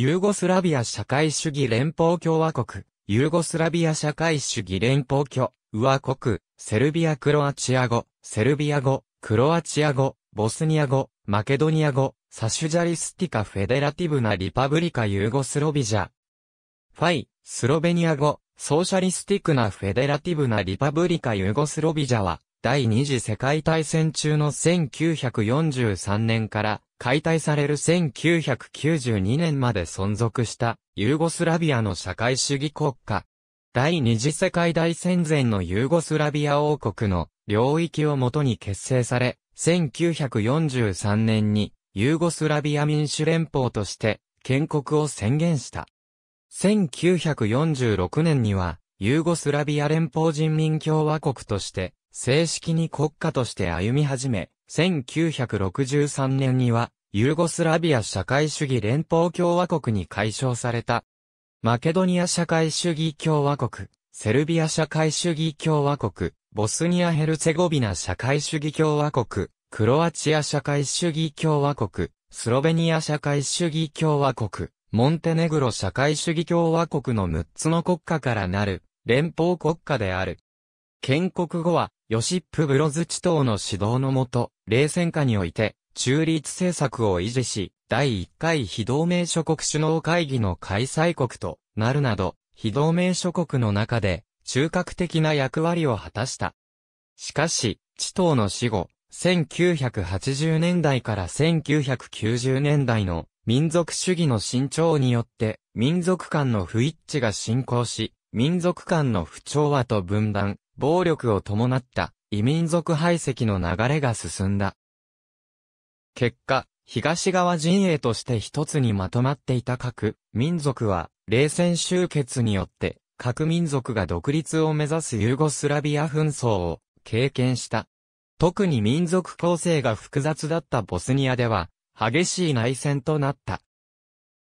ユーゴスラビア社会主義連邦共和国、ユーゴスラビア社会主義連邦共和国、セルビアクロアチア語、セルビア語、クロアチア語、ボスニア語、マケドニア語、サシュジャリスティカフェデラティブなリパブリカユーゴスロビジャ。ファイ、スロベニア語、ソーシャリスティクなフェデラティブなリパブリカユーゴスロビジャは、第二次世界大戦中の1943年から解体される1992年まで存続したユーゴスラビアの社会主義国家。第二次世界大戦前のユーゴスラビア王国の領域をもとに結成され、1943年にユーゴスラビア民主連邦として建国を宣言した。1946年にはユーゴスラビア連邦人民共和国として正式に国家として歩み始め、1963年にはユーゴスラビア社会主義連邦共和国に解消された。マケドニア社会主義共和国、セルビア社会主義共和国、ボスニア・ヘルツェゴビナ社会主義共和国、クロアチア社会主義共和国、スロベニア社会主義共和国、モンテネグロ社会主義共和国の6つの国家からなる、連邦国家である。建国後は、ヨシップ・ブロズチ島の指導のもと、冷戦下において、中立政策を維持し、第1回非同盟諸国首脳会議の開催国となるなど、非同盟諸国の中で、中核的な役割を果たした。しかし、地頭の死後、1980年代から1990年代の民族主義の伸長によって民族間の不一致が進行し、民族間の不調和と分断、暴力を伴った異民族排斥の流れが進んだ。結果、東側陣営として一つにまとまっていた各民族は、冷戦終結によって、各民族が独立を目指すユーゴスラビア紛争を経験した。特に民族構成が複雑だったボスニアでは、激しい内戦となった。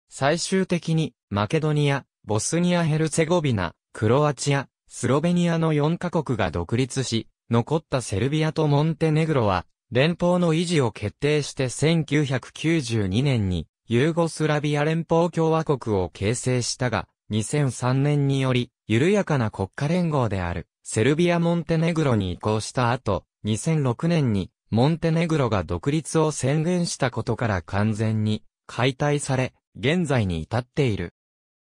最終的に、マケドニア、ボスニア・ヘルツェゴビナ、クロアチア、スロベニアの4カ国が独立し、残ったセルビアとモンテネグロは、連邦の維持を決定して1992年にユーゴスラビア連邦共和国を形成したが、2003年により緩やかな国家連合であるセルビア・モンテネグロに移行した後、2006年にモンテネグロが独立を宣言したことから完全に解体され、現在に至っている。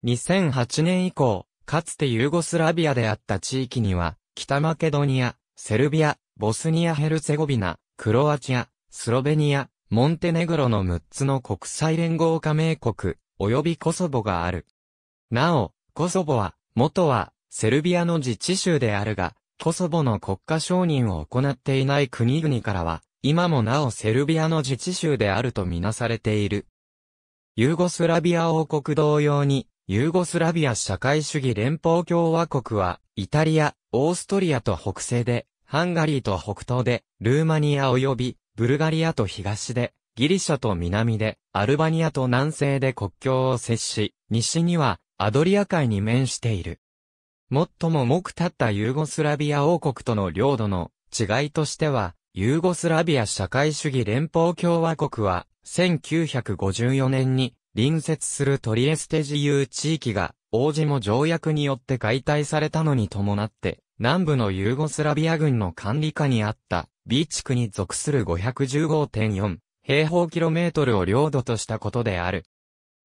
2008年以降、かつてユーゴスラビアであった地域には、北マケドニア、セルビア、ボスニア・ヘルツェゴビナ、クロアチア、スロベニア、モンテネグロの6つの国際連合加盟国、及びコソボがある。なお、コソボは、元は、セルビアの自治州であるが、コソボの国家承認を行っていない国々からは、今もなおセルビアの自治州であるとみなされている。ユーゴスラビア王国同様に、ユーゴスラビア社会主義連邦共和国は、イタリア、オーストリアと北西で、ハンガリーと北東で、ルーマニア及び、ブルガリアと東で、ギリシャと南で、アルバニアと南西で国境を接し、西には、アドリア海に面している。最も目立ったユーゴスラビア王国との領土の違いとしては、ユーゴスラビア社会主義連邦共和国は、1954年に隣接するトリエステ自由地域が、王子も条約によって解体されたのに伴って、南部のユーゴスラビア軍の管理下にあった、B 地区に属する515.4平方キロメートルを領土としたことである。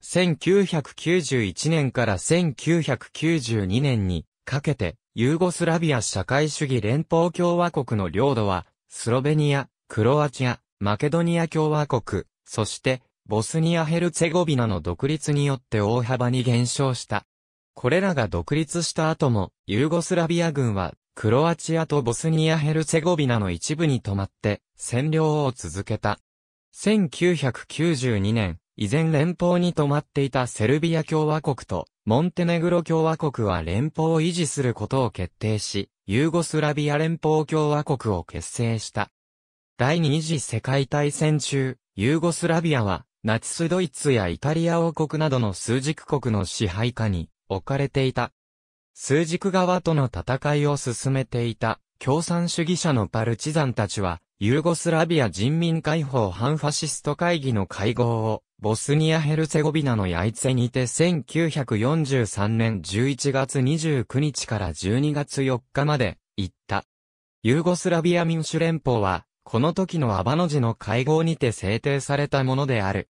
1991年から1992年にかけて、ユーゴスラビア社会主義連邦共和国の領土は、スロベニア、クロアチア、マケドニア共和国、そして、ボスニア・ヘルツェゴビナの独立によって大幅に減少した。これらが独立した後も、ユーゴスラビア軍は、クロアチアとボスニア・ヘルツェゴビナの一部に止まって、占領を続けた。1992年、以前連邦に泊まっていたセルビア共和国とモンテネグロ共和国は連邦を維持することを決定し、ユーゴスラビア連邦共和国を結成した。第二次世界大戦中、ユーゴスラビアはナチスドイツやイタリア王国などの枢軸国の支配下に置かれていた。数軸側との戦いを進めていた共産主義者のパルチザンたちは、ユーゴスラビア人民解放反ファシスト会議の会合を、ボスニア・ヘルセゴビナのヤイツェにて1943年11月29日から12月4日まで、行った。ユーゴスラビア民主連邦は、この時のアバノジの会合にて制定されたものである。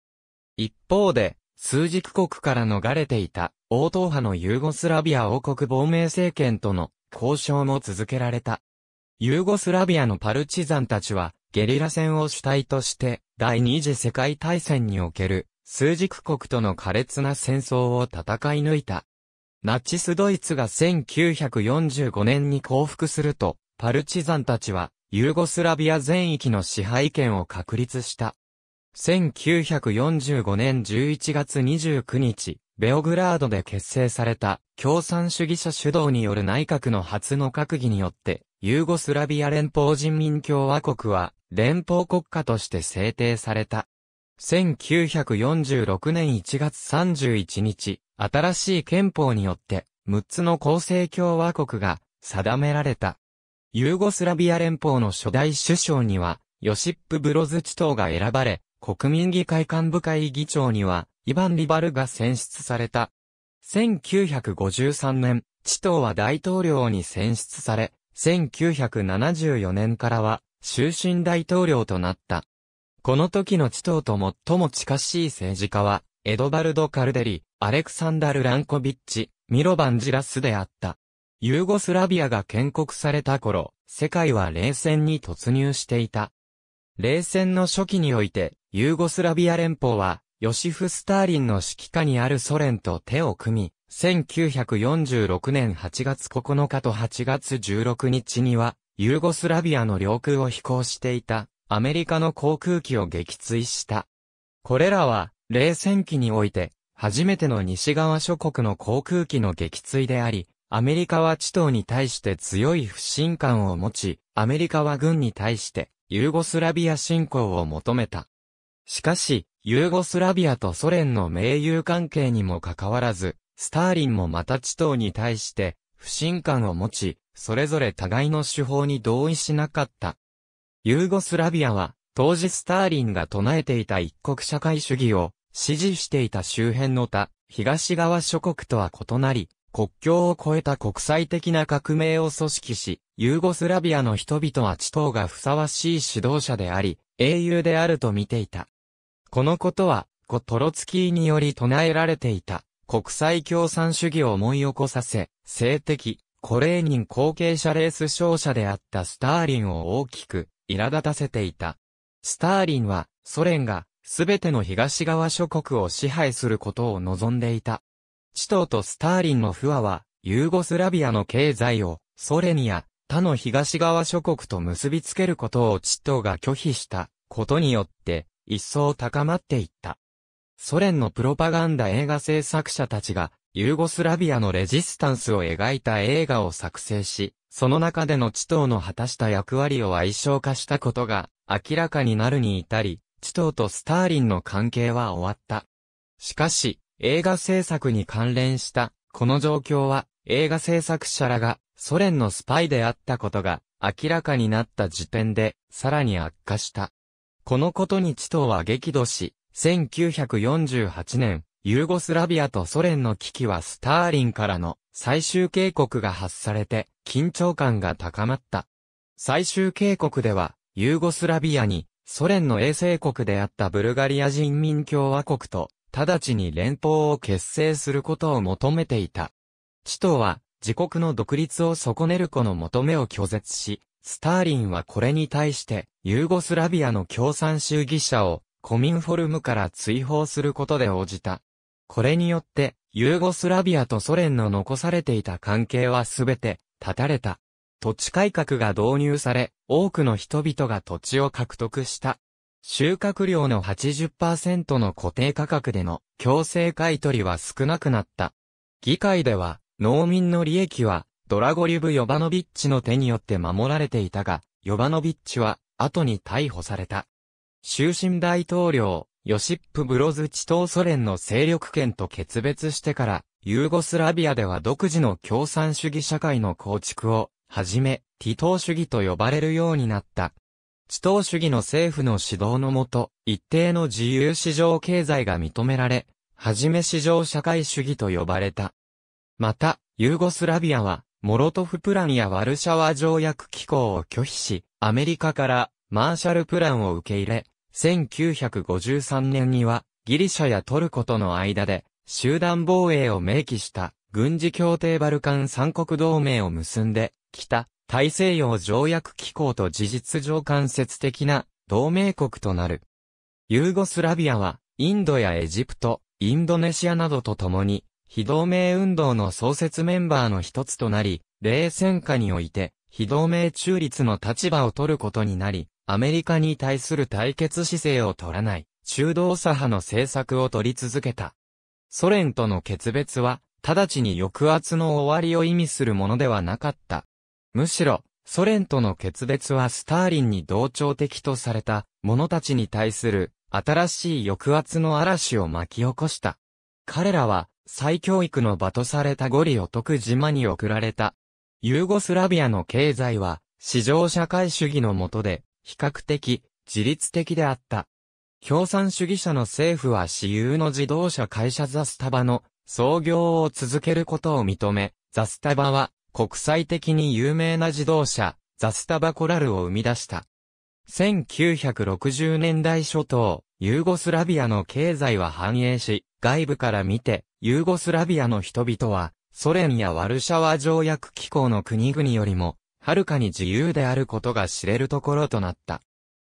一方で、数軸国から逃れていた応答派のユーゴスラビア王国亡命政権との交渉も続けられた。ユーゴスラビアのパルチザンたちは、ゲリラ戦を主体として、第二次世界大戦における、数軸国との苛烈な戦争を戦い抜いた。ナチスドイツが1945年に降伏すると、パルチザンたちは、ユーゴスラビア全域の支配権を確立した。1945年11月29日、ベオグラードで結成された共産主義者主導による内閣の初の閣議によって、ユーゴスラビア連邦人民共和国は連邦国家として制定された。1946年1月31日、新しい憲法によって6つの構成共和国が定められた。ユーゴスラビア連邦の初代首相には、ヨシップ・ブロズチ等が選ばれ、国民議会幹部会議長には、イヴァン・リバルが選出された。1953年、チトーは大統領に選出され、1974年からは終身大統領となった。この時のチトーと最も近しい政治家は、エドバルド・カルデリ、アレクサンダル・ランコビッチ、ミロバン・ジラスであった。ユーゴスラビアが建国された頃、世界は冷戦に突入していた。冷戦の初期において、ユーゴスラビア連邦は、ヨシフ・スターリンの指揮下にあるソ連と手を組み、1946年8月9日と8月16日には、ユーゴスラビアの領空を飛行していた、アメリカの航空機を撃墜した。これらは、冷戦期において、初めての西側諸国の航空機の撃墜であり、アメリカは地頭に対して強い不信感を持ち、アメリカは軍に対して、ユーゴスラビア侵攻を求めた。しかし、ユーゴスラビアとソ連の盟友関係にもかかわらず、スターリンもまた地頭に対して、不信感を持ち、それぞれ互いの手法に同意しなかった。ユーゴスラビアは、当時スターリンが唱えていた一国社会主義を支持していた周辺の他、東側諸国とは異なり、国境を越えた国際的な革命を組織し、ユーゴスラビアの人々は地頭がふさわしい指導者であり、英雄であると見ていた。このことは、コ・トロツキーにより唱えられていた、国際共産主義を思い起こさせ、性的、コレーニン後継者レース勝者であったスターリンを大きく、苛立たせていた。スターリンは、ソ連が、すべての東側諸国を支配することを望んでいた。チトーとスターリンの不和は、ユーゴスラビアの経済を、ソ連や、他の東側諸国と結びつけることをチトーが拒否したことによって、一層高まっていった。ソ連のプロパガンダ映画制作者たちが、ユーゴスラビアのレジスタンスを描いた映画を作成し、その中でのチトーの果たした役割を愛称化したことが明らかになるに至り、チトーとスターリンの関係は終わった。しかし、映画制作に関連したこの状況は映画制作者らがソ連のスパイであったことが明らかになった時点でさらに悪化した。このことにチトは激怒し、1948年、ユーゴスラビアとソ連の危機はスターリンからの最終警告が発されて、緊張感が高まった。最終警告では、ユーゴスラビアに、ソ連の衛星国であったブルガリア人民共和国と、直ちに連邦を結成することを求めていた。チトは、自国の独立を損ねる子の求めを拒絶し、スターリンはこれに対して、ユーゴスラビアの共産主義者を、コミンフォルムから追放することで応じた。これによって、ユーゴスラビアとソ連の残されていた関係はすべて、断たれた。土地改革が導入され、多くの人々が土地を獲得した。収穫量の80%の固定価格での強制買取は少なくなった。議会では、農民の利益はドラゴリュブ・ヨバノビッチの手によって守られていたが、ヨバノビッチは後に逮捕された。終身大統領、ヨシップ・ブロズチ頭。ソ連の勢力圏と決別してから、ユーゴスラビアでは独自の共産主義社会の構築を、はじめ、ティトー主義と呼ばれるようになった。地頭主義の政府の指導のもと、一定の自由市場経済が認められ、はじめ市場社会主義と呼ばれた。また、ユーゴスラビアは、モロトフプランやワルシャワ条約機構を拒否し、アメリカからマーシャルプランを受け入れ、1953年にはギリシャやトルコとの間で集団防衛を明記した軍事協定バルカン三国同盟を結んで、北、大西洋条約機構と事実上間接的な同盟国となる。ユーゴスラビアは、インドやエジプト、インドネシアなどと共に、非同盟運動の創設メンバーの一つとなり、冷戦下において、非同盟中立の立場を取ることになり、アメリカに対する対決姿勢を取らない、中道左派の政策を取り続けた。ソ連との決別は、直ちに抑圧の終わりを意味するものではなかった。むしろ、ソ連との決別はスターリンに同調的とされた者たちに対する新しい抑圧の嵐を巻き起こした。彼らは再教育の場とされたゴリオ徳島に送られた。ユーゴスラビアの経済は、市場社会主義の下で、比較的、自律的であった。共産主義者の政府は私有の自動車会社ザスタバの創業を続けることを認め、ザスタバは国際的に有名な自動車、ザスタバコラルを生み出した。1960年代初頭、ユーゴスラビアの経済は繁栄し、外部から見て、ユーゴスラビアの人々は、ソ連やワルシャワ条約機構の国々よりも、はるかに自由であることが知れるところとなった。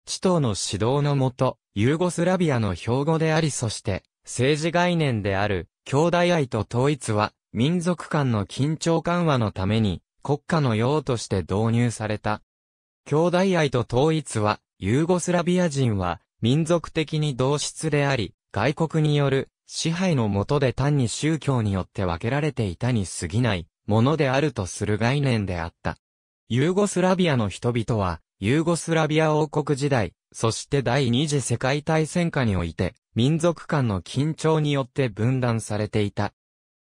地頭の指導のもと、ユーゴスラビアの標語でありそして、政治概念である、兄弟愛と統一は、民族間の緊張緩和のために、国家の用として導入された。兄弟愛と統一は、ユーゴスラビア人は、民族的に同質であり、外国による支配の下で単に宗教によって分けられていたに過ぎないものであるとする概念であった。ユーゴスラビアの人々は、ユーゴスラビア王国時代、そして第二次世界大戦下において、民族間の緊張によって分断されていた。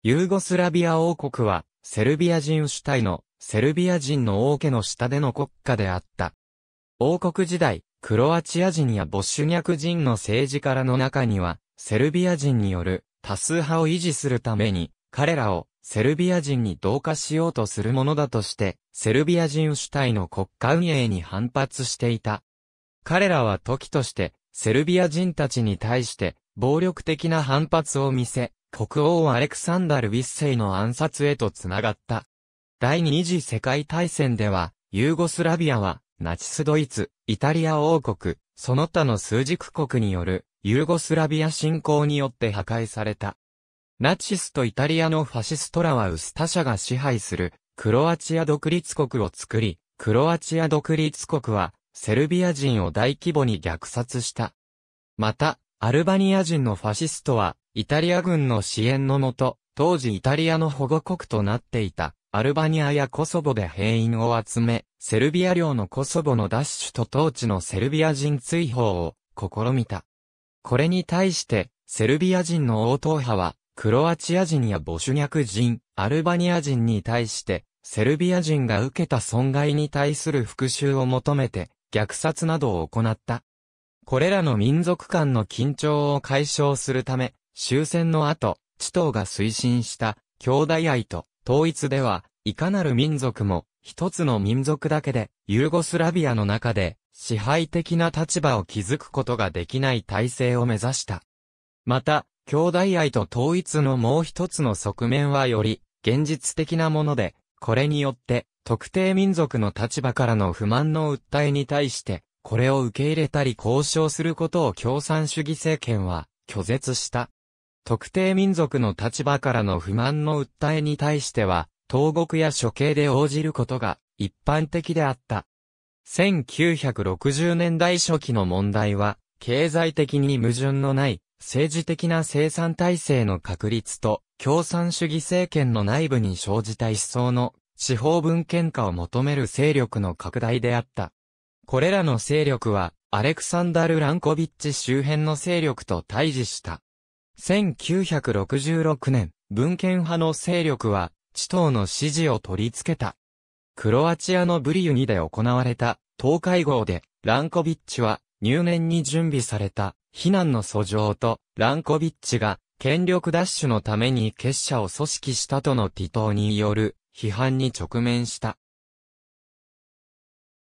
ユーゴスラビア王国は、セルビア人主体の、セルビア人の王家の下での国家であった。王国時代、クロアチア人やボッシュニャク人の政治からの中には、セルビア人による多数派を維持するために、彼らをセルビア人に同化しようとするものだとして、セルビア人主体の国家運営に反発していた。彼らは時として、セルビア人たちに対して、暴力的な反発を見せ、国王アレクサンダル・ウィッセイの暗殺へと繋がった。第二次世界大戦では、ユーゴスラビアは、ナチスドイツ、イタリア王国、その他の数軸国によるユーゴスラビア侵攻によって破壊された。ナチスとイタリアのファシストらはウスタ社が支配するクロアチア独立国を作り、クロアチア独立国はセルビア人を大規模に虐殺した。また、アルバニア人のファシストは、イタリア軍の支援のもと、当時イタリアの保護国となっていた、アルバニアやコソボで兵員を集め、セルビア領のコソボの奪取と当地のセルビア人追放を試みた。これに対して、セルビア人の応答派は、クロアチア人やボシュニャク人、アルバニア人に対して、セルビア人が受けた損害に対する復讐を求めて、虐殺などを行った。これらの民族間の緊張を解消するため、終戦の後、地頭が推進した兄弟愛と統一では、いかなる民族も一つの民族だけで、ユーゴスラビアの中で支配的な立場を築くことができない体制を目指した。また、兄弟愛と統一のもう一つの側面はより、現実的なもので、これによって、特定民族の立場からの不満の訴えに対して、これを受け入れたり交渉することを共産主義政権は拒絶した。特定民族の立場からの不満の訴えに対しては、投獄や処刑で応じることが一般的であった。1960年代初期の問題は、経済的に矛盾のない、政治的な生産体制の確立と、共産主義政権の内部に生じた一層の、地方文献化を求める勢力の拡大であった。これらの勢力は、アレクサンダル・ランコビッチ周辺の勢力と対峙した。1966年、文献派の勢力は、地頭の支持を取り付けた。クロアチアのブリユニで行われた、東海号で、ランコビッチは、入念に準備された、避難の訴状と、ランコビッチが、権力奪取のために結社を組織したとの離ィによる、批判に直面した。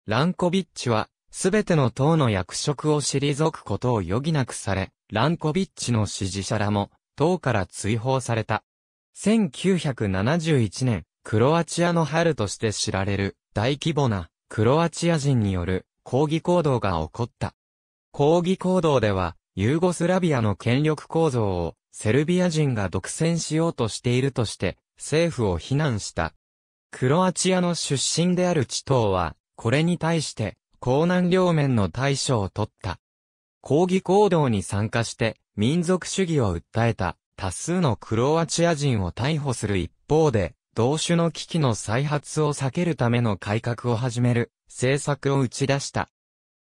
ランコビッチは、すべての党の役職を退くことを余儀なくされ、ランコビッチの支持者らも、党から追放された。1971年、クロアチアの春として知られる大規模なクロアチア人による抗議行動が起こった。抗議行動では、ユーゴスラビアの権力構造をセルビア人が独占しようとしているとして政府を非難した。クロアチアの出身であるチトーは、これに対して江南両面の対処を取った。抗議行動に参加して民族主義を訴えた多数のクロアチア人を逮捕する一方で、同種の危機の再発を避けるための改革を始める政策を打ち出した。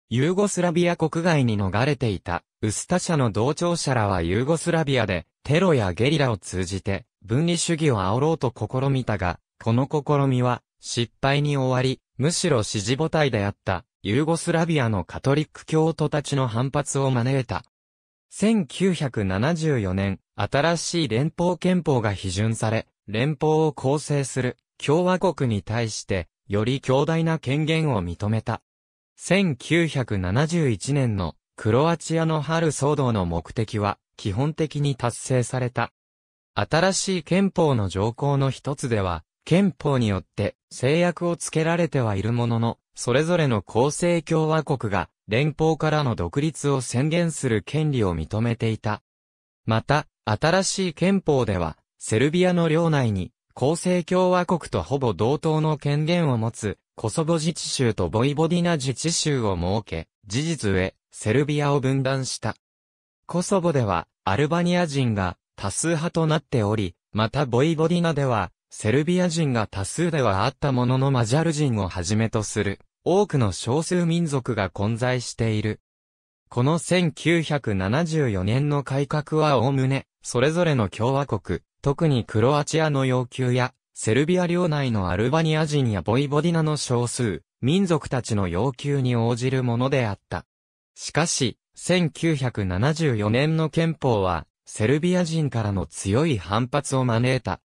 ユーゴスラビア国外に逃れていたウスタ社の同調者らはユーゴスラビアでテロやゲリラを通じて分離主義を煽ろうと試みたが、この試みは失敗に終わり、むしろ支持母体であったユーゴスラビアのカトリック教徒たちの反発を招いた。1974年、新しい連邦憲法が批准され、連邦を構成する共和国に対して、より強大な権限を認めた。1971年のクロアチアの春騒動の目的は基本的に達成された。新しい憲法の条項の一つでは、憲法によって制約をつけられてはいるものの、それぞれの構成共和国が連邦からの独立を宣言する権利を認めていた。また、新しい憲法では、セルビアの領内に、構成共和国とほぼ同等の権限を持つ、コソボ自治州とボイボディナ自治州を設け、事実上、セルビアを分断した。コソボでは、アルバニア人が多数派となっており、またボイボディナでは、セルビア人が多数ではあったもののマジャル人をはじめとする、多くの少数民族が混在している。この1974年の改革はおおむね、それぞれの共和国、特にクロアチアの要求や、セルビア領内のアルバニア人やボイボディナの少数、民族たちの要求に応じるものであった。しかし、1974年の憲法は、セルビア人からの強い反発を招いた。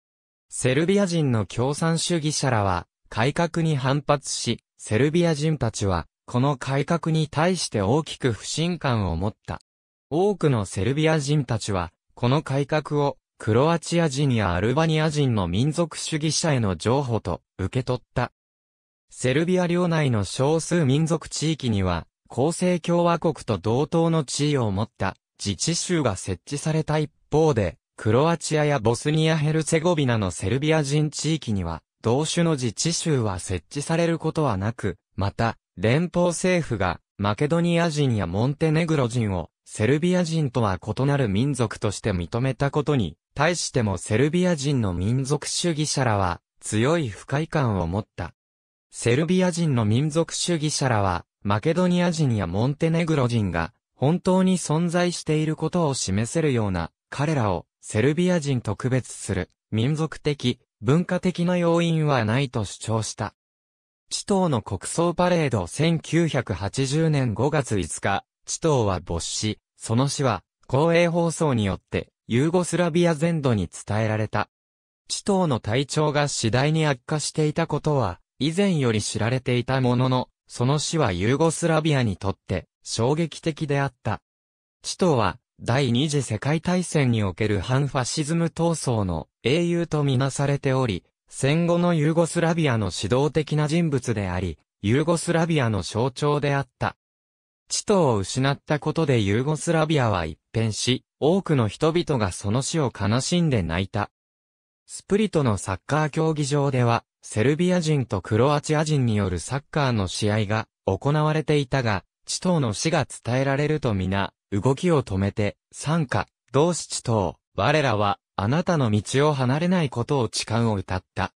セルビア人の共産主義者らは、改革に反発し、セルビア人たちは、この改革に対して大きく不信感を持った。多くのセルビア人たちは、この改革をクロアチア人やアルバニア人の民族主義者への譲歩と受け取った。セルビア領内の少数民族地域には、公正共和国と同等の地位を持った自治州が設置された一方で、クロアチアやボスニア・ヘルツェゴビナのセルビア人地域には、同種の自治州は設置されることはなく、また、連邦政府が、マケドニア人やモンテネグロ人を、セルビア人とは異なる民族として認めたことに、対してもセルビア人の民族主義者らは、強い不快感を持った。セルビア人の民族主義者らは、マケドニア人やモンテネグロ人が、本当に存在していることを示せるような、彼らを、セルビア人と区別する、民族的、文化的な要因はないと主張した。地頭の国葬パレード1980年5月5日、地頭は没死、その死は、公営放送によって、ユーゴスラビア全土に伝えられた。地頭の体調が次第に悪化していたことは、以前より知られていたものの、その死はユーゴスラビアにとって衝撃的であった。地頭は、第二次世界大戦における反ファシズム闘争の英雄とみなされており、戦後のユーゴスラビアの指導的な人物であり、ユーゴスラビアの象徴であった。地頭を失ったことでユーゴスラビアは一変し、多くの人々がその死を悲しんで泣いた。スプリトのサッカー競技場では、セルビア人とクロアチア人によるサッカーの試合が行われていたが、地頭の死が伝えられると皆、動きを止めて、参加、同志地頭、我らは、あなたの道を離れないことを誓うを歌った。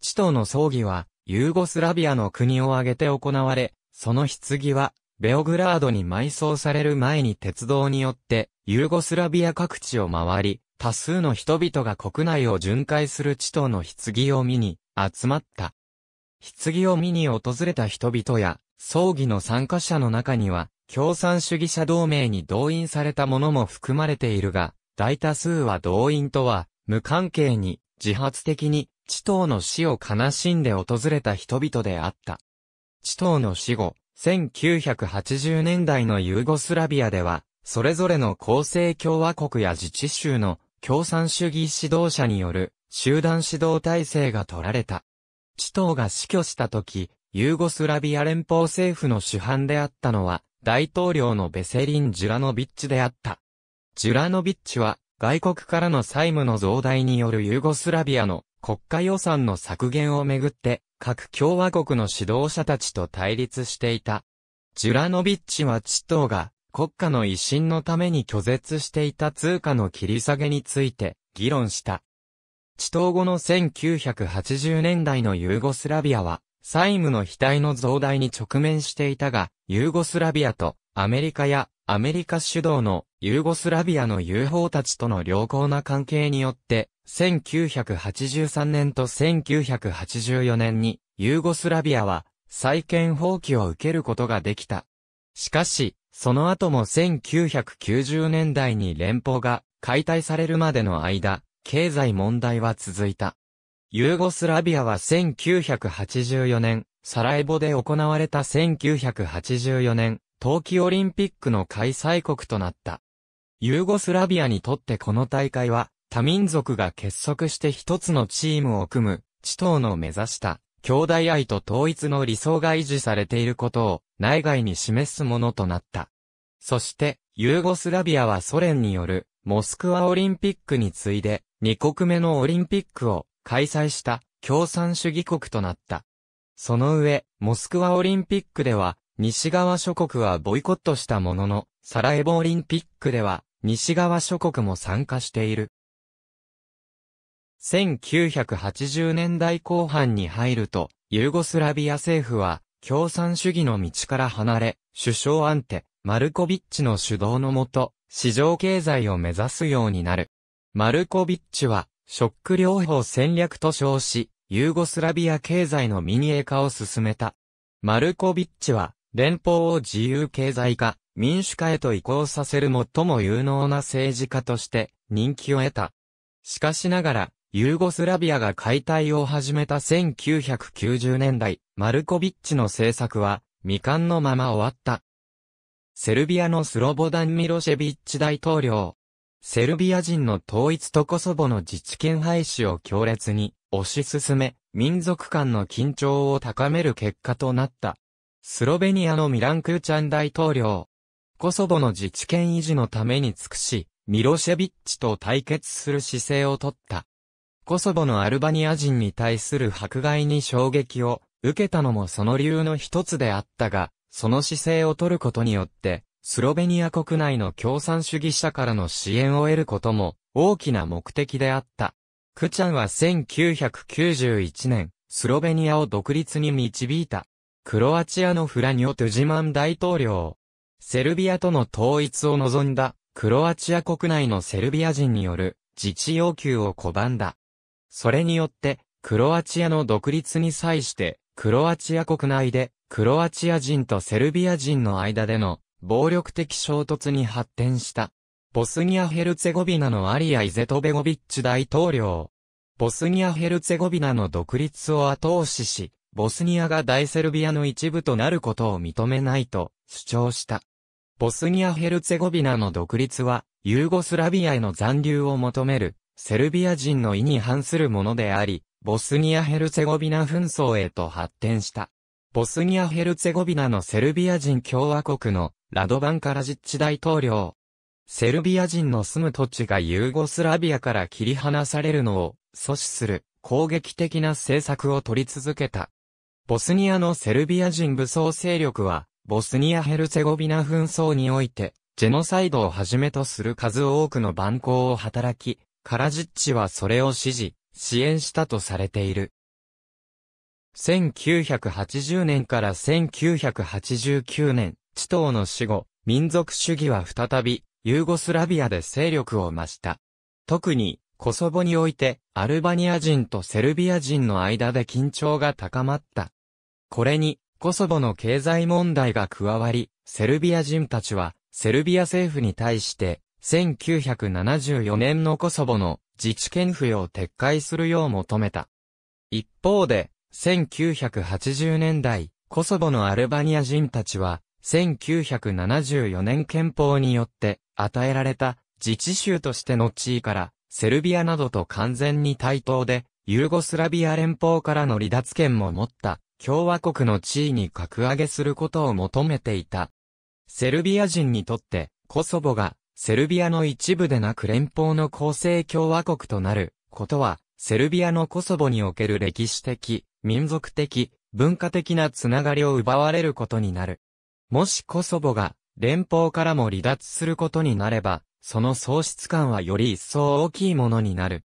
地頭の葬儀は、ユーゴスラビアの国を挙げて行われ、その棺は、ベオグラードに埋葬される前に鉄道によってユーゴスラビア各地を回り、多数の人々が国内を巡回する地頭の棺を見に集まった。棺を見に訪れた人々や、葬儀の参加者の中には、共産主義者同盟に動員されたもも含まれているが、大多数は動員とは無関係に自発的に地頭の死を悲しんで訪れた人々であった。地頭の死後、1980年代のユーゴスラビアでは、それぞれの公正共和国や自治州の共産主義指導者による集団指導体制が取られた。地頭が死去した時、ユーゴスラビア連邦政府の主犯であったのは、大統領のベセリン・ジュラノビッチであった。ジュラノビッチは、外国からの債務の増大によるユーゴスラビアの国家予算の削減をめぐって、各共和国の指導者たちと対立していた。ジュラノビッチはチトーが国家の維新のために拒絶していた通貨の切り下げについて議論した。チトー後の1980年代のユーゴスラビアは債務の額の増大に直面していたが、ユーゴスラビアとアメリカやアメリカ主導のユーゴスラビアの友邦たちとの良好な関係によって、1983年と1984年にユーゴスラビアは再建放棄を受けることができた。しかし、その後も1990年代に連邦が解体されるまでの間、経済問題は続いた。ユーゴスラビアは1984年、サラエボで行われた1984年、冬季オリンピックの開催国となった。ユーゴスラビアにとってこの大会は、多民族が結束して一つのチームを組む、地頭の目指した、兄弟愛と統一の理想が維持されていることを、内外に示すものとなった。そして、ユーゴスラビアはソ連による、モスクワオリンピックに次いで、2国目のオリンピックを、開催した、共産主義国となった。その上、モスクワオリンピックでは、西側諸国はボイコットしたものの、サラエボオリンピックでは、西側諸国も参加している。1980年代後半に入ると、ユーゴスラビア政府は、共産主義の道から離れ、首相アンテ、マルコビッチの主導のもと、市場経済を目指すようになる。マルコビッチは、ショック療法戦略と称し、ユーゴスラビア経済の民営化を進めた。マルコビッチは、連邦を自由経済化、民主化へと移行させる最も有能な政治家として人気を得た。しかしながら、ユーゴスラビアが解体を始めた1990年代、マルコビッチの政策は未完のまま終わった。セルビアのスロボダン・ミロシェビッチ大統領。セルビア人の統一とコソボの自治権廃止を強烈に推し進め、民族間の緊張を高める結果となった。スロベニアのミラン・クーチャン大統領。コソボの自治権維持のために尽くし、ミロシェビッチと対決する姿勢をとった。コソボのアルバニア人に対する迫害に衝撃を受けたのもその理由の一つであったが、その姿勢をとることによって、スロベニア国内の共産主義者からの支援を得ることも大きな目的であった。クチャンは1991年、スロベニアを独立に導いた。クロアチアのフラニオ・トゥジマン大統領。セルビアとの統一を望んだ、クロアチア国内のセルビア人による自治要求を拒んだ。それによって、クロアチアの独立に際して、クロアチア国内で、クロアチア人とセルビア人の間での暴力的衝突に発展した。ボスニア・ヘルツェゴビナのアリア・イゼトベゴビッチ大統領。ボスニア・ヘルツェゴビナの独立を後押しし、ボスニアが大セルビアの一部となることを認めないと主張した。ボスニア・ヘルツェゴビナの独立は、ユーゴスラビアへの残留を求める、セルビア人の意に反するものであり、ボスニア・ヘルツェゴビナ紛争へと発展した。ボスニア・ヘルツェゴビナのセルビア人共和国のラドバンカラジッチ大統領、セルビア人の住む土地がユーゴスラビアから切り離されるのを阻止する攻撃的な政策を取り続けた。ボスニアのセルビア人武装勢力は、ボスニア・ヘルセゴビナ紛争において、ジェノサイドをはじめとする数多くの蛮行を働き、カラジッチはそれを支持、支援したとされている。1980年から1989年、地頭の死後、民族主義は再びユーゴスラビアで勢力を増した。特に、コソボにおいて、アルバニア人とセルビア人の間で緊張が高まった。これに、コソボの経済問題が加わり、セルビア人たちは、セルビア政府に対して、1974年のコソボの自治権付与を撤回するよう求めた。一方で、1980年代、コソボのアルバニア人たちは、1974年憲法によって、与えられた自治州としての地位から、セルビアなどと完全に対等で、ユーゴスラビア連邦からの離脱権も持った共和国の地位に格上げすることを求めていた。セルビア人にとって、コソボがセルビアの一部でなく連邦の構成共和国となることは、セルビアのコソボにおける歴史的、民族的、文化的なつながりを奪われることになる。もしコソボが連邦からも離脱することになれば、その喪失感はより一層大きいものになる。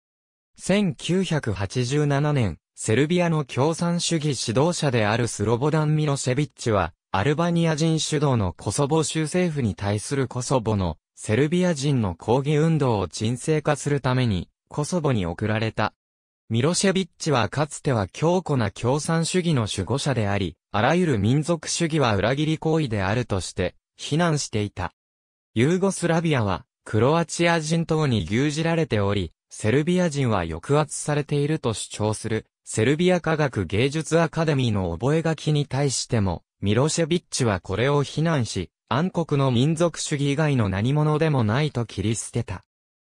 1987年、セルビアの共産主義指導者であるスロボダン・ミロシェビッチは、アルバニア人主導のコソボ州政府に対するコソボのセルビア人の抗議運動を沈静化するためにコソボに送られた。ミロシェビッチはかつては強固な共産主義の守護者であり、あらゆる民族主義は裏切り行為であるとして、非難していた。ユーゴスラビアは、クロアチア人等に牛耳られており、セルビア人は抑圧されていると主張する、セルビア科学芸術アカデミーの覚書に対しても、ミロシェビッチはこれを非難し、暗黒の民族主義以外の何者でもないと切り捨てた。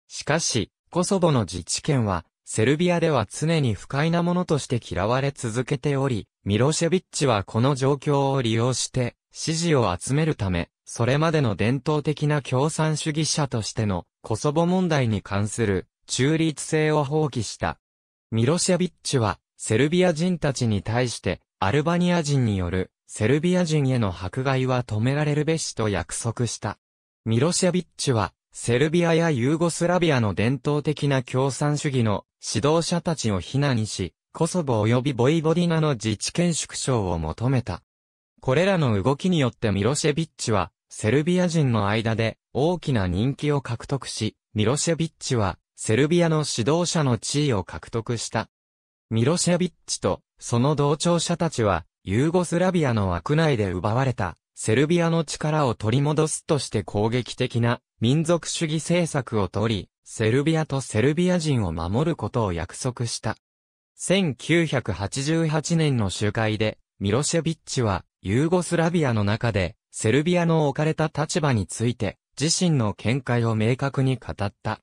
しかし、コソボの自治権は、セルビアでは常に不快なものとして嫌われ続けており、ミロシェビッチはこの状況を利用して、支持を集めるため、それまでの伝統的な共産主義者としてのコソボ問題に関する中立性を放棄した。ミロシェビッチは、セルビア人たちに対して、アルバニア人による、セルビア人への迫害は止められるべしと約束した。ミロシェビッチは、セルビアやユーゴスラビアの伝統的な共産主義の指導者たちを非難し、コソボ及びボイボディナの自治権縮小を求めた。これらの動きによってミロシェビッチは、セルビア人の間で大きな人気を獲得し、ミロシェビッチは、セルビアの指導者の地位を獲得した。ミロシェビッチと、その同調者たちは、ユーゴスラビアの枠内で奪われた、セルビアの力を取り戻すとして攻撃的な民族主義政策を取り、セルビアとセルビア人を守ることを約束した。1988年の集会で、ミロシェビッチは、ユーゴスラビアの中で、セルビアの置かれた立場について、自身の見解を明確に語った。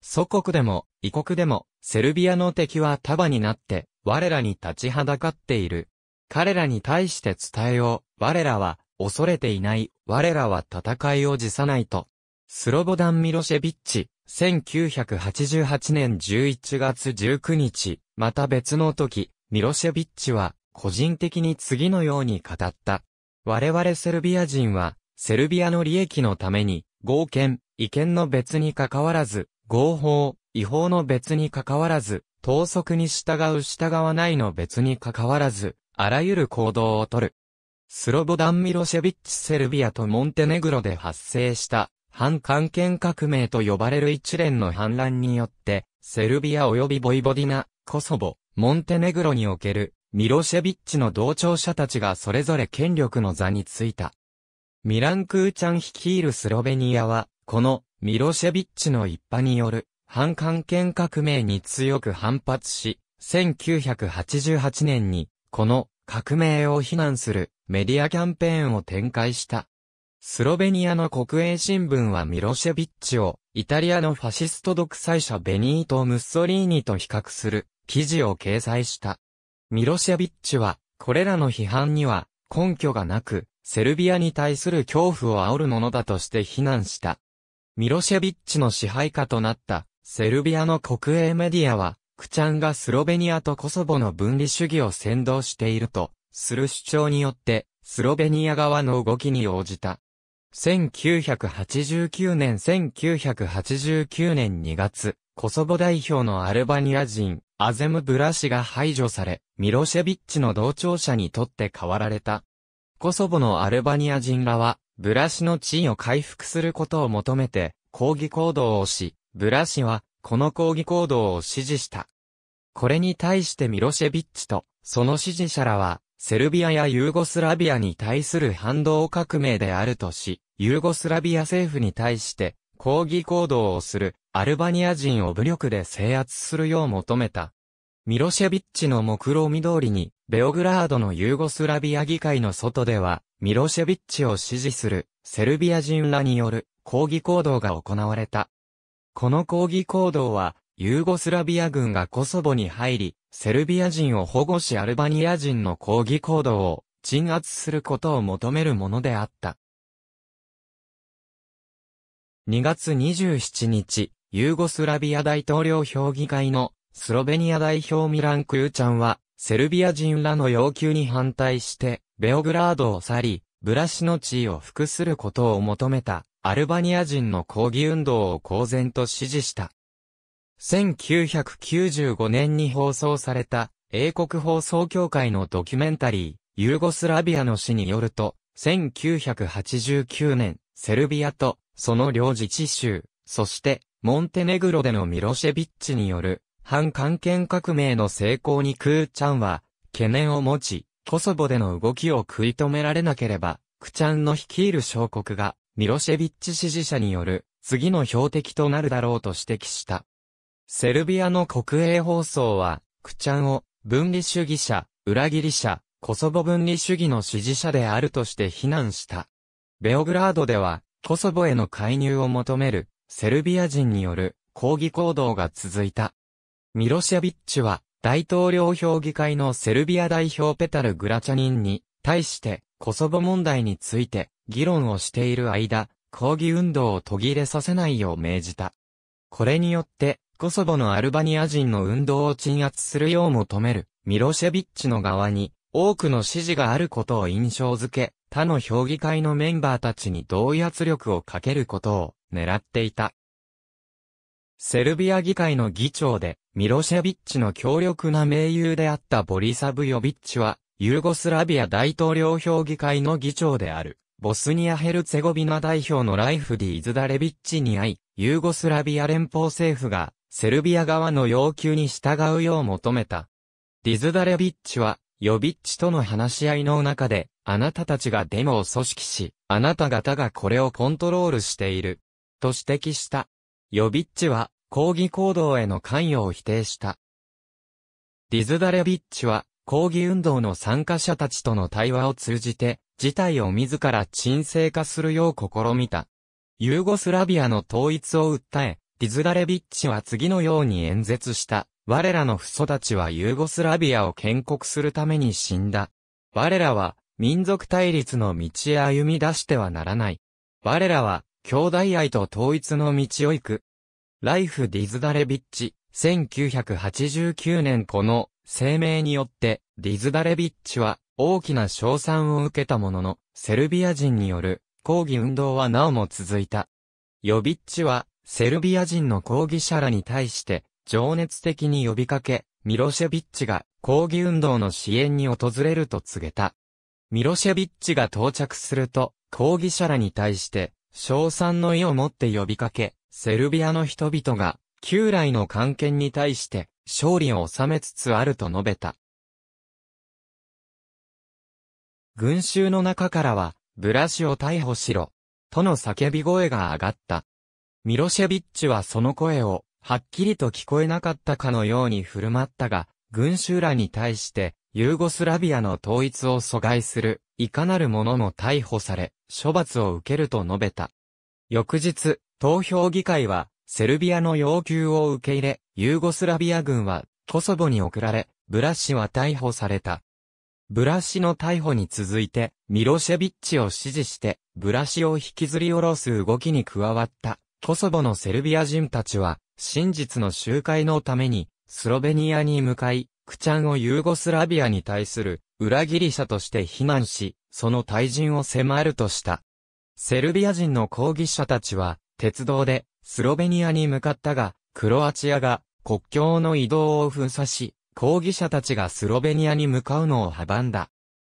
祖国でも、異国でも、セルビアの敵は束になって、我らに立ちはだかっている。彼らに対して伝えよう、我らは、恐れていない、我らは戦いを辞さないと。スロボダン・ミロシェビッチ、1988年11月19日、また別の時、ミロシェビッチは、個人的に次のように語った。我々セルビア人は、セルビアの利益のために、合憲、違憲の別に関わらず、合法、違法の別に関わらず、統速に従う従わないの別に関わらず、あらゆる行動をとる。スロボダン・ミロシェビッチ・セルビアとモンテネグロで発生した、反関係革命と呼ばれる一連の反乱によって、セルビア及びボイボディナ、コソボ、モンテネグロにおけるミロシェビッチの同調者たちがそれぞれ権力の座についた。ミランクーチャン率いるスロベニアは、このミロシェビッチの一派による反関係革命に強く反発し、1988年にこの革命を非難するメディアキャンペーンを展開した。スロベニアの国営新聞はミロシェビッチをイタリアのファシスト独裁者ベニート・ムッソリーニと比較する記事を掲載した。ミロシェビッチは、これらの批判には根拠がなく、セルビアに対する恐怖を煽るものだとして非難した。ミロシェビッチの支配下となったセルビアの国営メディアは、クチャンがスロベニアとコソボの分離主義を先導していると、する主張によって、スロベニア側の動きに応じた。1989年1989年2月、コソボ代表のアルバニア人、アゼム・ブラシが排除され、ミロシェビッチの同調者にとって変わられた。コソボのアルバニア人らは、ブラシの地位を回復することを求めて、抗議行動をし、ブラシは、この抗議行動を支持した。これに対してミロシェビッチと、その支持者らは、セルビアやユーゴスラビアに対する反動革命であるとし、ユーゴスラビア政府に対して、抗議行動をするアルバニア人を武力で制圧するよう求めた。ミロシェビッチの目論見通りに、ベオグラードのユーゴスラビア議会の外では、ミロシェビッチを支持するセルビア人らによる抗議行動が行われた。この抗議行動は、ユーゴスラビア軍がコソボに入り、セルビア人を保護しアルバニア人の抗議行動を鎮圧することを求めるものであった。2月27日、ユーゴスラビア大統領評議会のスロベニア代表ミラン・クーチャンは、セルビア人らの要求に反対して、ベオグラードを去り、ブラシの地位を服することを求めた、アルバニア人の抗議運動を公然と支持した。1995年に放送された、英国放送協会のドキュメンタリー、ユーゴスラビアの死によると、1989年、セルビアと、その両自治州、そして、モンテネグロでのミロシェビッチによる反関係革命の成功にクーチャンは懸念を持ち、コソボでの動きを食い止められなければ、クチャンの率いる小国がミロシェビッチ支持者による次の標的となるだろうと指摘した。セルビアの国営放送は、クチャンを分離主義者、裏切り者、コソボ分離主義の支持者であるとして非難した。ベオグラードでは、コソボへの介入を求めるセルビア人による抗議行動が続いた。ミロシェビッチは大統領評議会のセルビア代表ペタル・グラチャニンに対してコソボ問題について議論をしている間、抗議運動を途切れさせないよう命じた。これによってコソボのアルバニア人の運動を鎮圧するよう求めるミロシェビッチの側に多くの支持があることを印象づけ、他の評議会のメンバーたちに同意圧力をかけることを狙っていた。セルビア議会の議長で、ミロシェビッチの強力な盟友であったボリサブヨビッチは、ユーゴスラビア大統領評議会の議長である、ボスニア・ヘルツェゴビナ代表のライフディ・イズダレビッチに会い、ユーゴスラビア連邦政府が、セルビア側の要求に従うよう求めた。ディズダレビッチは、ヨビッチとの話し合いの中で、あなたたちがデモを組織し、あなた方がこれをコントロールしている、と指摘した。ヨビッチは、抗議行動への関与を否定した。ディズダレビッチは、抗議運動の参加者たちとの対話を通じて、事態を自ら沈静化するよう試みた。ユーゴスラビアの統一を訴え、ディズダレビッチは次のように演説した。我らの父祖たちはユーゴスラビアを建国するために死んだ。我らは民族対立の道へ歩み出してはならない。我らは兄弟愛と統一の道を行く。ライフ・ディズダレビッチ、1989年この声明によってディズダレビッチは大きな賞賛を受けたものの、セルビア人による抗議運動はなおも続いた。ヨビッチはセルビア人の抗議者らに対して情熱的に呼びかけ、ミロシェビッチが抗議運動の支援に訪れると告げた。ミロシェビッチが到着すると、抗議者らに対して、賞賛の意を持って呼びかけ、セルビアの人々が、旧来の関係に対して、勝利を収めつつあると述べた。群衆の中からは、ブラシを逮捕しろ、との叫び声が上がった。ミロシェビッチはその声を、はっきりと聞こえなかったかのように振る舞ったが、群衆らに対して、ユーゴスラビアの統一を阻害する、いかなる者も逮捕され、処罰を受けると述べた。翌日、投票議会は、セルビアの要求を受け入れ、ユーゴスラビア軍は、コソボに送られ、ブラッシは逮捕された。ブラッシの逮捕に続いて、ミロシェビッチを支持して、ブラシを引きずり下ろす動きに加わった、コソボのセルビア人たちは、真実の集会のために、スロベニアに向かい、クチャンをユーゴスラビアに対する裏切り者として非難し、その退陣を迫るとした。セルビア人の抗議者たちは、鉄道でスロベニアに向かったが、クロアチアが国境の移動を封鎖し、抗議者たちがスロベニアに向かうのを阻んだ。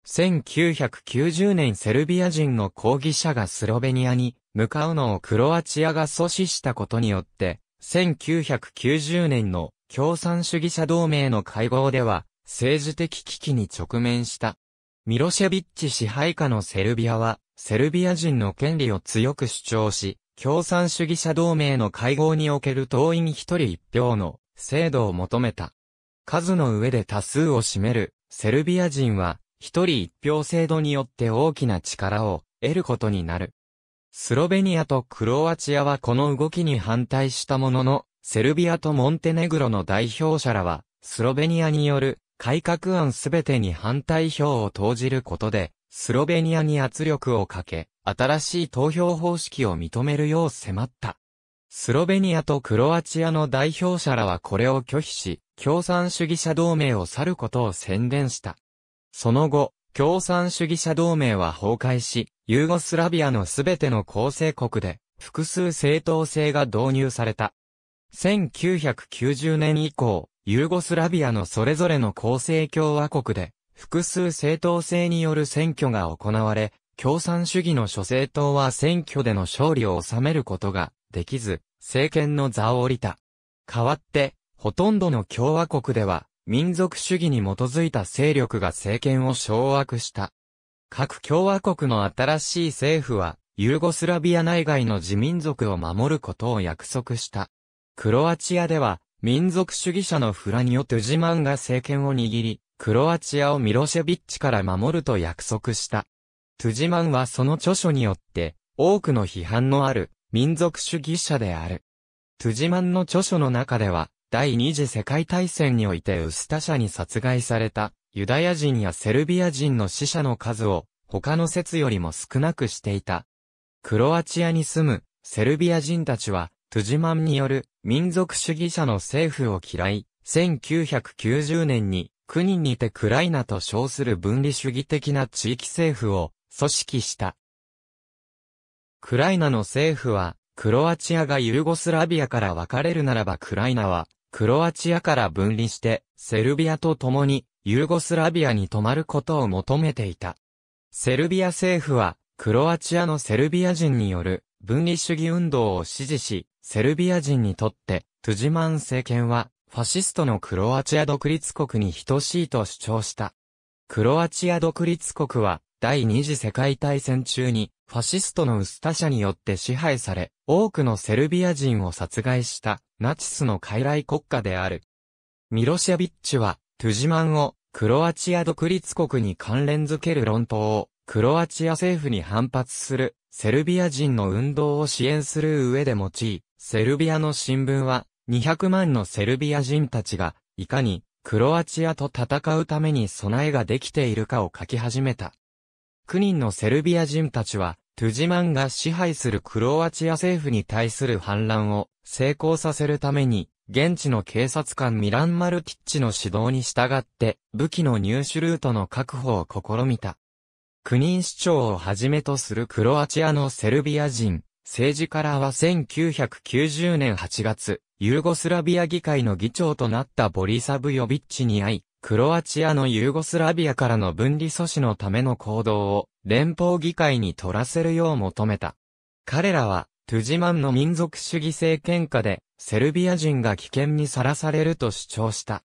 1990年セルビア人の抗議者がスロベニアに向かうのをクロアチアが阻止したことによって、1990年の共産主義者同盟の会合では、政治的危機に直面した。ミロシェビッチ支配下のセルビアは、セルビア人の権利を強く主張し、共産主義者同盟の会合における党員一人一票の制度を求めた。数の上で多数を占めるセルビア人は、一人一票制度によって大きな力を得ることになる。スロベニアとクロアチアはこの動きに反対したものの、セルビアとモンテネグロの代表者らは、スロベニアによる改革案すべてに反対票を投じることで、スロベニアに圧力をかけ、新しい投票方式を認めるよう迫った。スロベニアとクロアチアの代表者らはこれを拒否し、共産主義者同盟を去ることを宣伝した。その後、共産主義者同盟は崩壊し、ユーゴスラビアのすべての構成国で、複数政党制が導入された。1990年以降、ユーゴスラビアのそれぞれの構成共和国で、複数政党制による選挙が行われ、共産主義の諸政党は選挙での勝利を収めることができず、政権の座を降りた。代わって、ほとんどの共和国では、民族主義に基づいた勢力が政権を掌握した。各共和国の新しい政府は、ユーゴスラビア内外の自民族を守ることを約束した。クロアチアでは、民族主義者のフラニオ・トゥジマンが政権を握り、クロアチアをミロシェビッチから守ると約束した。トゥジマンはその著書によって、多くの批判のある民族主義者である。トゥジマンの著書の中では、第二次世界大戦においてウスタ社に殺害されたユダヤ人やセルビア人の死者の数を他の説よりも少なくしていた。クロアチアに住むセルビア人たちはトゥジマンによる民族主義者の政府を嫌い、1990年に国にてクライナと称する分離主義的な地域政府を組織した。クライナの政府は、クロアチアがユルゴスラビアから分かれるならばクライナはクロアチアから分離して、セルビアと共に、ユーゴスラビアに泊まることを求めていた。セルビア政府は、クロアチアのセルビア人による分離主義運動を支持し、セルビア人にとって、トゥジマン政権は、ファシストのクロアチア独立国に等しいと主張した。クロアチア独立国は、第二次世界大戦中に、ファシストのウスタ社によって支配され、多くのセルビア人を殺害したナチスの傀儡国家である。ミロシェビッチは、トゥジマンをクロアチア独立国に関連づける論闘を、クロアチア政府に反発するセルビア人の運動を支援する上で用い、セルビアの新聞は、200万のセルビア人たちが、いかに、クロアチアと戦うために備えができているかを書き始めた。9人のセルビア人たちは、トゥジマンが支配するクロアチア政府に対する反乱を成功させるために、現地の警察官ミラン・マルキッチの指導に従って、武器の入手ルートの確保を試みた。9人市長をはじめとするクロアチアのセルビア人、政治からは1990年8月、ユーゴスラビア議会の議長となったボリサブヨビッチに会い、クロアチアのユーゴスラビアからの分離阻止のための行動を連邦議会に取らせるよう求めた。彼らは、トゥジマンの民族主義政権下で、セルビア人が危険にさらされると主張した。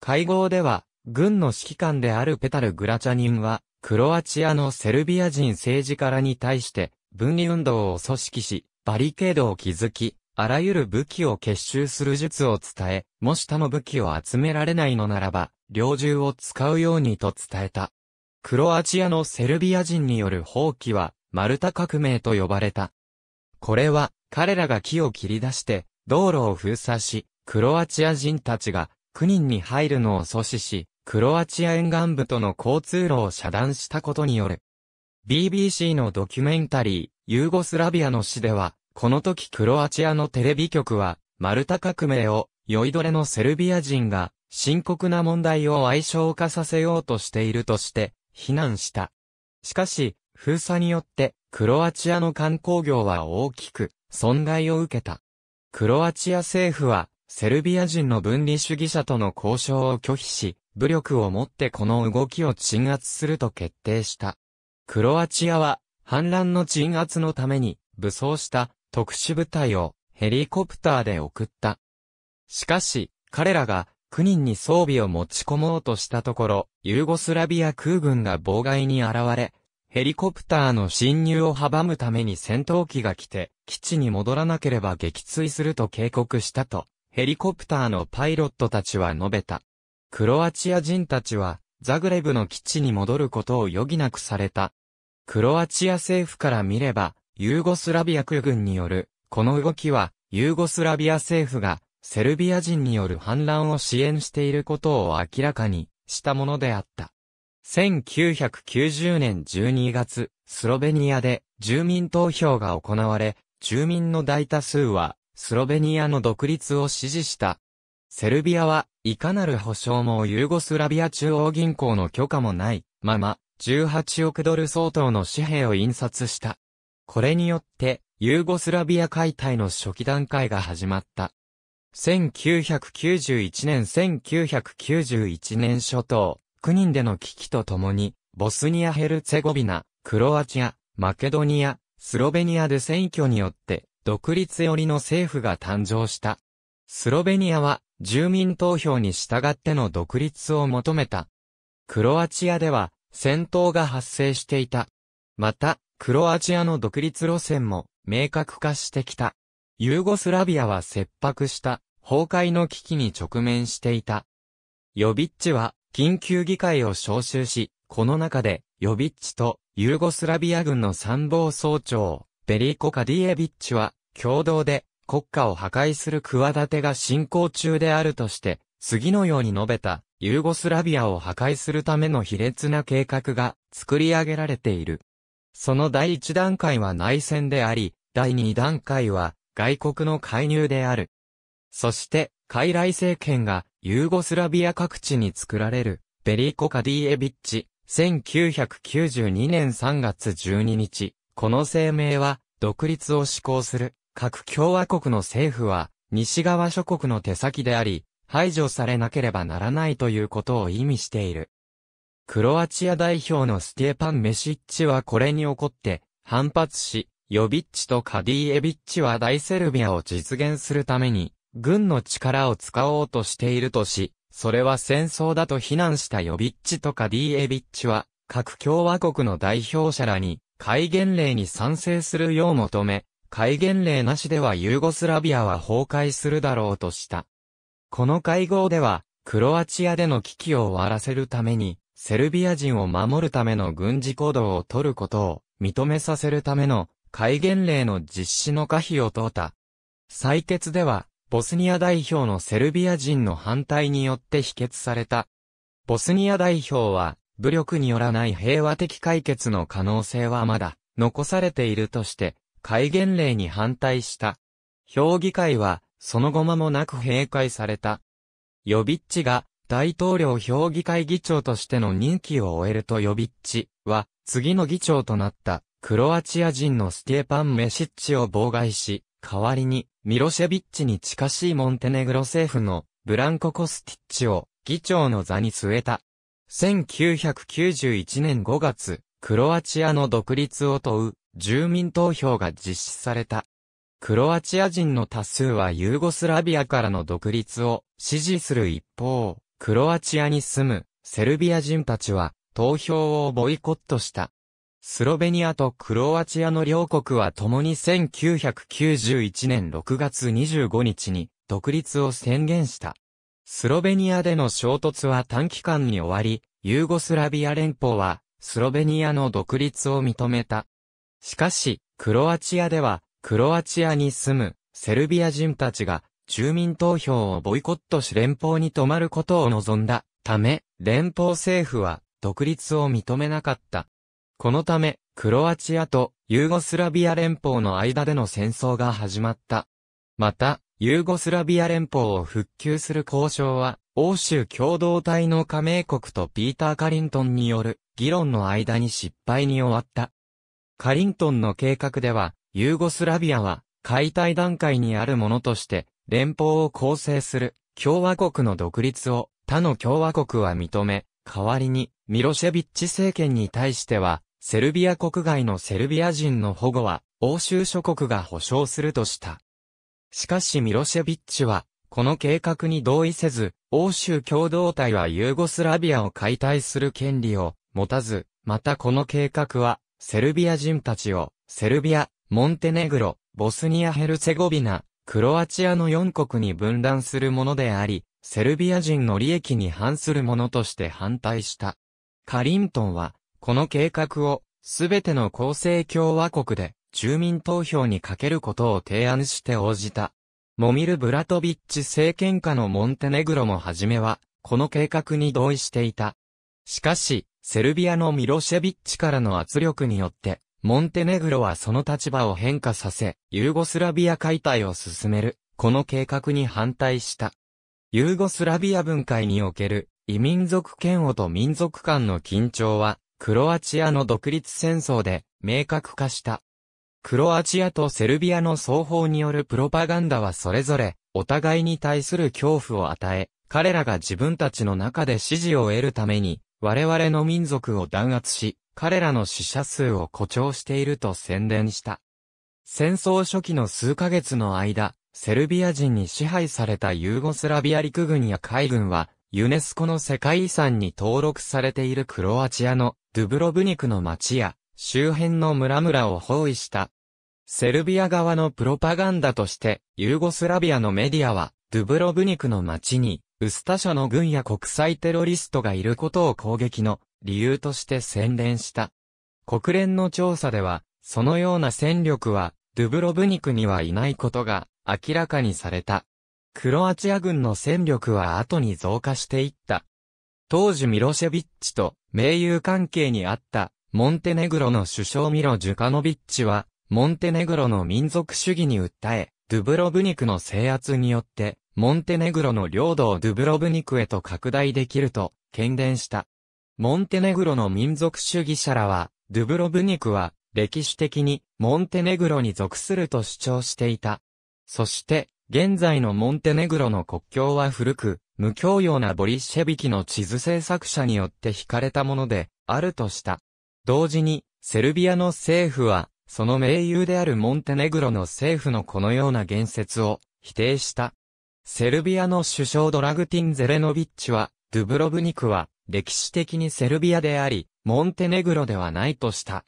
会合では、軍の指揮官であるペタル・グラチャニンは、クロアチアのセルビア人政治家らに対して、分離運動を組織し、バリケードを築き、あらゆる武器を結集する術を伝え、もし他の武器を集められないのならば、猟銃を使うようにと伝えた。クロアチアのセルビア人による放棄は、マルタ革命と呼ばれた。これは、彼らが木を切り出して、道路を封鎖し、クロアチア人たちが、9人に入るのを阻止し、クロアチア沿岸部との交通路を遮断したことによる。BBC のドキュメンタリー、ユーゴスラビアの詩では、この時クロアチアのテレビ局は、マルタ革命を、酔いどれのセルビア人が、深刻な問題を相性化させようとしているとして、非難した。しかし、封鎖によって、クロアチアの観光業は大きく、損害を受けた。クロアチア政府は、セルビア人の分離主義者との交渉を拒否し、武力をもってこの動きを鎮圧すると決定した。クロアチアは、反乱の鎮圧のために、武装した特殊部隊をヘリコプターで送った。しかし、彼らが9人に装備を持ち込もうとしたところ、ユルゴスラビア空軍が妨害に現れ、ヘリコプターの侵入を阻むために戦闘機が来て、基地に戻らなければ撃墜すると警告したと、ヘリコプターのパイロットたちは述べた。クロアチア人たちは、ザグレブの基地に戻ることを余儀なくされた。クロアチア政府から見れば、ユーゴスラビア空軍による、この動きは、ユーゴスラビア政府が、セルビア人による反乱を支援していることを明らかにしたものであった。1990年12月、スロベニアで住民投票が行われ、住民の大多数は、スロベニアの独立を支持した。セルビアは、いかなる保証もユーゴスラビア中央銀行の許可もないまま、18億ドル相当の紙幣を印刷した。これによって、ユーゴスラビア解体の初期段階が始まった。1991年1991年初頭、9人での危機とともに、ボスニア・ヘルツェゴビナ、クロアチア、マケドニア、スロベニアで選挙によって、独立寄りの政府が誕生した。スロベニアは、住民投票に従っての独立を求めた。クロアチアでは、戦闘が発生していた。また、クロアチアの独立路線も明確化してきた。ユーゴスラビアは切迫した崩壊の危機に直面していた。ヨビッチは緊急議会を招集し、この中でヨビッチとユーゴスラビア軍の参謀総長、ベリコ・カディエビッチは共同で国家を破壊する企てが進行中であるとして、次のように述べた、ユーゴスラビアを破壊するための卑劣な計画が作り上げられている。その第一段階は内戦であり、第二段階は外国の介入である。そして、傀儡政権がユーゴスラビア各地に作られる、ベリーコ・カディエビッチ、1992年3月12日、この声明は、独立を施行する、各共和国の政府は、西側諸国の手先であり、排除されなければならないということを意味している。クロアチア代表のステパン・メシッチはこれに怒って、反発し、ヨビッチとカディエビッチは大セルビアを実現するために、軍の力を使おうとしているとし、それは戦争だと非難したヨビッチとカディエビッチは、各共和国の代表者らに、戒厳令に賛成するよう求め、戒厳令なしではユーゴスラビアは崩壊するだろうとした。この会合では、クロアチアでの危機を終わらせるために、セルビア人を守るための軍事行動を取ることを認めさせるための戒厳令の実施の可否を問うた。採決では、ボスニア代表のセルビア人の反対によって否決された。ボスニア代表は、武力によらない平和的解決の可能性はまだ残されているとして、戒厳令に反対した。評議会は、その後間もなく閉会された。ヨビッチが大統領評議会議長としての任期を終えるとヨビッチは、次の議長となったクロアチア人のステーパン・メシッチを妨害し、代わりにミロシェビッチに近しいモンテネグロ政府のブランコ・コスティッチを議長の座に据えた。1991年5月、クロアチアの独立を問う住民投票が実施された。クロアチア人の多数はユーゴスラビアからの独立を支持する一方、クロアチアに住むセルビア人たちは投票をボイコットした。スロベニアとクロアチアの両国は共に1991年6月25日に独立を宣言した。スロベニアでの衝突は短期間に終わり、ユーゴスラビア連邦はスロベニアの独立を認めた。しかし、クロアチアでは、クロアチアに住むセルビア人たちが住民投票をボイコットし連邦に止まることを望んだため、連邦政府は独立を認めなかった。このため、クロアチアとユーゴスラビア連邦の間での戦争が始まった。また、ユーゴスラビア連邦を復旧する交渉は、欧州共同体の加盟国とピーター・カリントンによる議論の間に失敗に終わった。カリントンの計画では、ユーゴスラビアは解体段階にあるものとして連邦を構成する共和国の独立を他の共和国は認め、代わりにミロシェビッチ政権に対しては、セルビア国外のセルビア人の保護は欧州諸国が保障するとした。しかしミロシェビッチは、この計画に同意せず、欧州共同体はユーゴスラビアを解体する権利を持たず、またこの計画は、セルビア人たちを、セルビア、モンテネグロ、ボスニア・ヘルツェゴビナ、クロアチアの4国に分断するものであり、セルビア人の利益に反するものとして反対した。カリントンは、この計画を、すべての構成共和国で、住民投票にかけることを提案して応じた。モミル・ブラトビッチ政権下のモンテネグロも初めは、この計画に同意していた。しかし、セルビアのミロシェビッチからの圧力によって、モンテネグロはその立場を変化させ、ユーゴスラビア解体を進める、この計画に反対した。ユーゴスラビア分解における、異民族嫌悪と民族間の緊張は、クロアチアの独立戦争で、明確化した。クロアチアとセルビアの双方によるプロパガンダはそれぞれ、お互いに対する恐怖を与え、彼らが自分たちの中で支持を得るために、我々の民族を弾圧し、彼らの死者数を誇張していると宣伝した。戦争初期の数ヶ月の間、セルビア人に支配されたユーゴスラビア陸軍や海軍は、ユネスコの世界遺産に登録されているクロアチアのドゥブロブニクの町や周辺の村々を包囲した。セルビア側のプロパガンダとして、ユーゴスラビアのメディアは、ドゥブロブニクの町に、ウスタ社の軍や国際テロリストがいることを攻撃の理由として宣伝した。国連の調査では、そのような戦力は、ドゥブロブニクにはいないことが明らかにされた。クロアチア軍の戦力は後に増加していった。当時ミロシェビッチと盟友関係にあったモンテネグロの首相ミロ・ジュカノビッチは、モンテネグロの民族主義に訴え、ドゥブロブニクの制圧によって、モンテネグロの領土をドゥブロブニクへと拡大できると、喧伝した。モンテネグロの民族主義者らは、ドゥブロブニクは、歴史的に、モンテネグロに属すると主張していた。そして、現在のモンテネグロの国境は古く、無教養なボリシェビキの地図制作者によって引かれたもので、あるとした。同時に、セルビアの政府は、その盟友であるモンテネグロの政府のこのような言説を否定した。セルビアの首相ドラグティン・ゼレノビッチは、ドゥブロブニクは歴史的にセルビアであり、モンテネグロではないとした。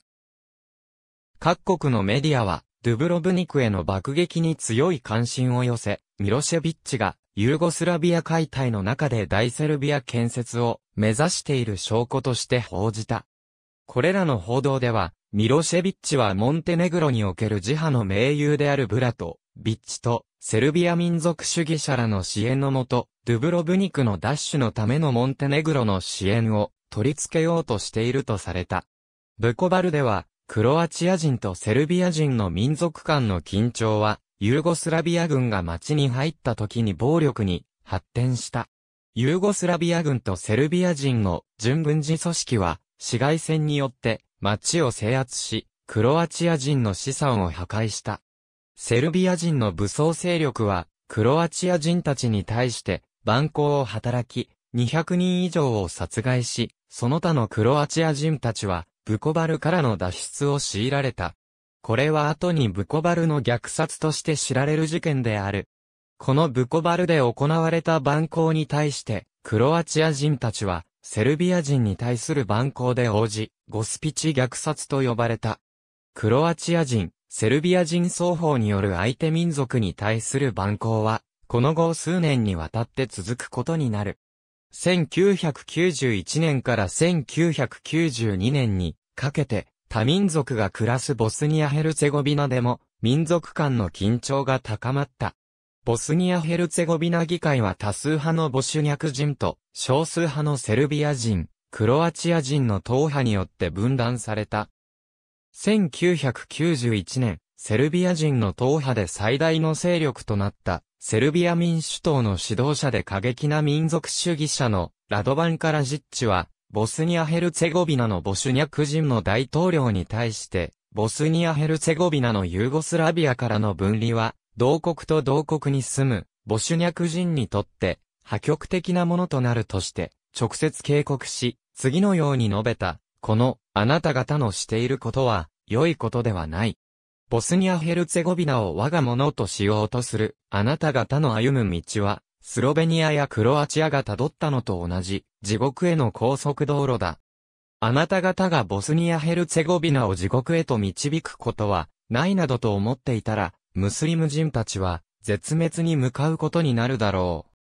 各国のメディアは、ドゥブロブニクへの爆撃に強い関心を寄せ、ミロシェビッチがユーゴスラビア解体の中で大セルビア建設を目指している証拠として報じた。これらの報道では、ミロシェビッチはモンテネグロにおける自派の盟友であるブラとビッチとセルビア民族主義者らの支援のもと、ドゥブロブニクの奪取のためのモンテネグロの支援を取り付けようとしているとされた。ブコバルでは、クロアチア人とセルビア人の民族間の緊張は、ユーゴスラビア軍が街に入った時に暴力に発展した。ユーゴスラビア軍とセルビア人の準軍事組織は、市街戦によって街を制圧し、クロアチア人の資産を破壊した。セルビア人の武装勢力は、クロアチア人たちに対して、蛮行を働き、200人以上を殺害し、その他のクロアチア人たちは、ブコバルからの脱出を強いられた。これは後にブコバルの虐殺として知られる事件である。このブコバルで行われた蛮行に対して、クロアチア人たちは、セルビア人に対する蛮行で応じ、ゴスピチ虐殺と呼ばれた。クロアチア人、セルビア人双方による相手民族に対する蛮行は、この後数年にわたって続くことになる。1991年から1992年にかけて多民族が暮らすボスニア・ヘルツェゴビナでも民族間の緊張が高まった。ボスニア・ヘルツェゴビナ議会は多数派のボシュニャク人と少数派のセルビア人、クロアチア人の党派によって分断された1991年、セルビア人の党派で最大の勢力となった、セルビア民主党の指導者で過激な民族主義者のラドバン・カラジッチは、ボスニア・ヘルツェゴビナのボシュニャク人の大統領に対して、ボスニア・ヘルツェゴビナのユーゴスラビアからの分離は、同国と同国に住む、ボシュニャク人にとって、破局的なものとなるとして、直接警告し、次のように述べた。この、あなた方のしていることは、良いことではない。ボスニア・ヘルツェゴビナを我がものとしようとする、あなた方の歩む道は、スロベニアやクロアチアが辿ったのと同じ、地獄への高速道路だ。あなた方がボスニア・ヘルツェゴビナを地獄へと導くことは、ないなどと思っていたら、ムスリム人たちは、絶滅に向かうことになるだろう。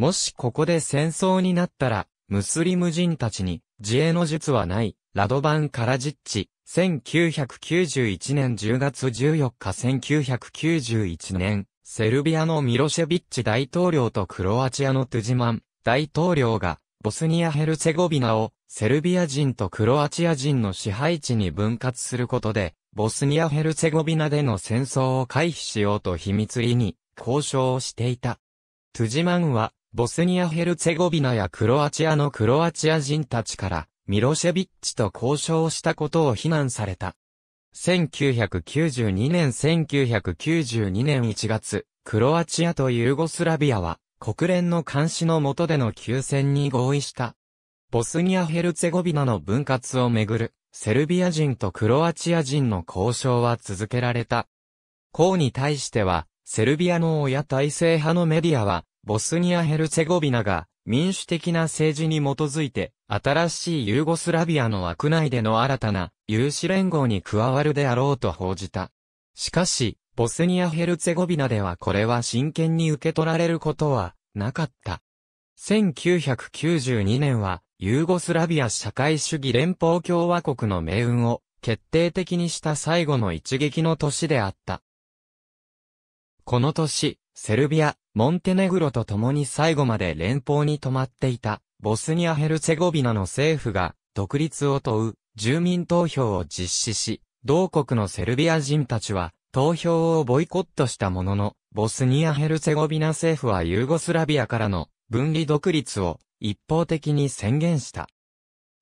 もしここで戦争になったら、ムスリム人たちに、自衛の術はない、ラドバン・カラジッチ、1991年10月14日1991年、セルビアのミロシェビッチ大統領とクロアチアのトゥジマン大統領が、ボスニア・ヘルセゴビナを、セルビア人とクロアチア人の支配地に分割することで、ボスニア・ヘルセゴビナでの戦争を回避しようと秘密裏に交渉をしていた。トゥジマンはボスニア・ヘルツェゴビナやクロアチアのクロアチア人たちから、ミロシェビッチと交渉したことを非難された。1992年1992年1月、クロアチアとユーゴスラビアは、国連の監視の下での休戦に合意した。ボスニア・ヘルツェゴビナの分割をめぐる、セルビア人とクロアチア人の交渉は続けられた。項に対しては、セルビアの親体制派のメディアは、ボスニア・ヘルツェゴビナが民主的な政治に基づいて新しいユーゴスラビアの枠内での新たな有志連合に加わるであろうと報じた。しかし、ボスニア・ヘルツェゴビナではこれは真剣に受け取られることはなかった。1992年はユーゴスラビア社会主義連邦共和国の命運を決定的にした最後の一撃の年であった。この年、セルビア、モンテネグロと共に最後まで連邦に泊まっていた、ボスニア・ヘルツェゴビナの政府が、独立を問う、住民投票を実施し、同国のセルビア人たちは、投票をボイコットしたものの、ボスニア・ヘルツェゴビナ政府はユーゴスラビアからの分離独立を一方的に宣言した。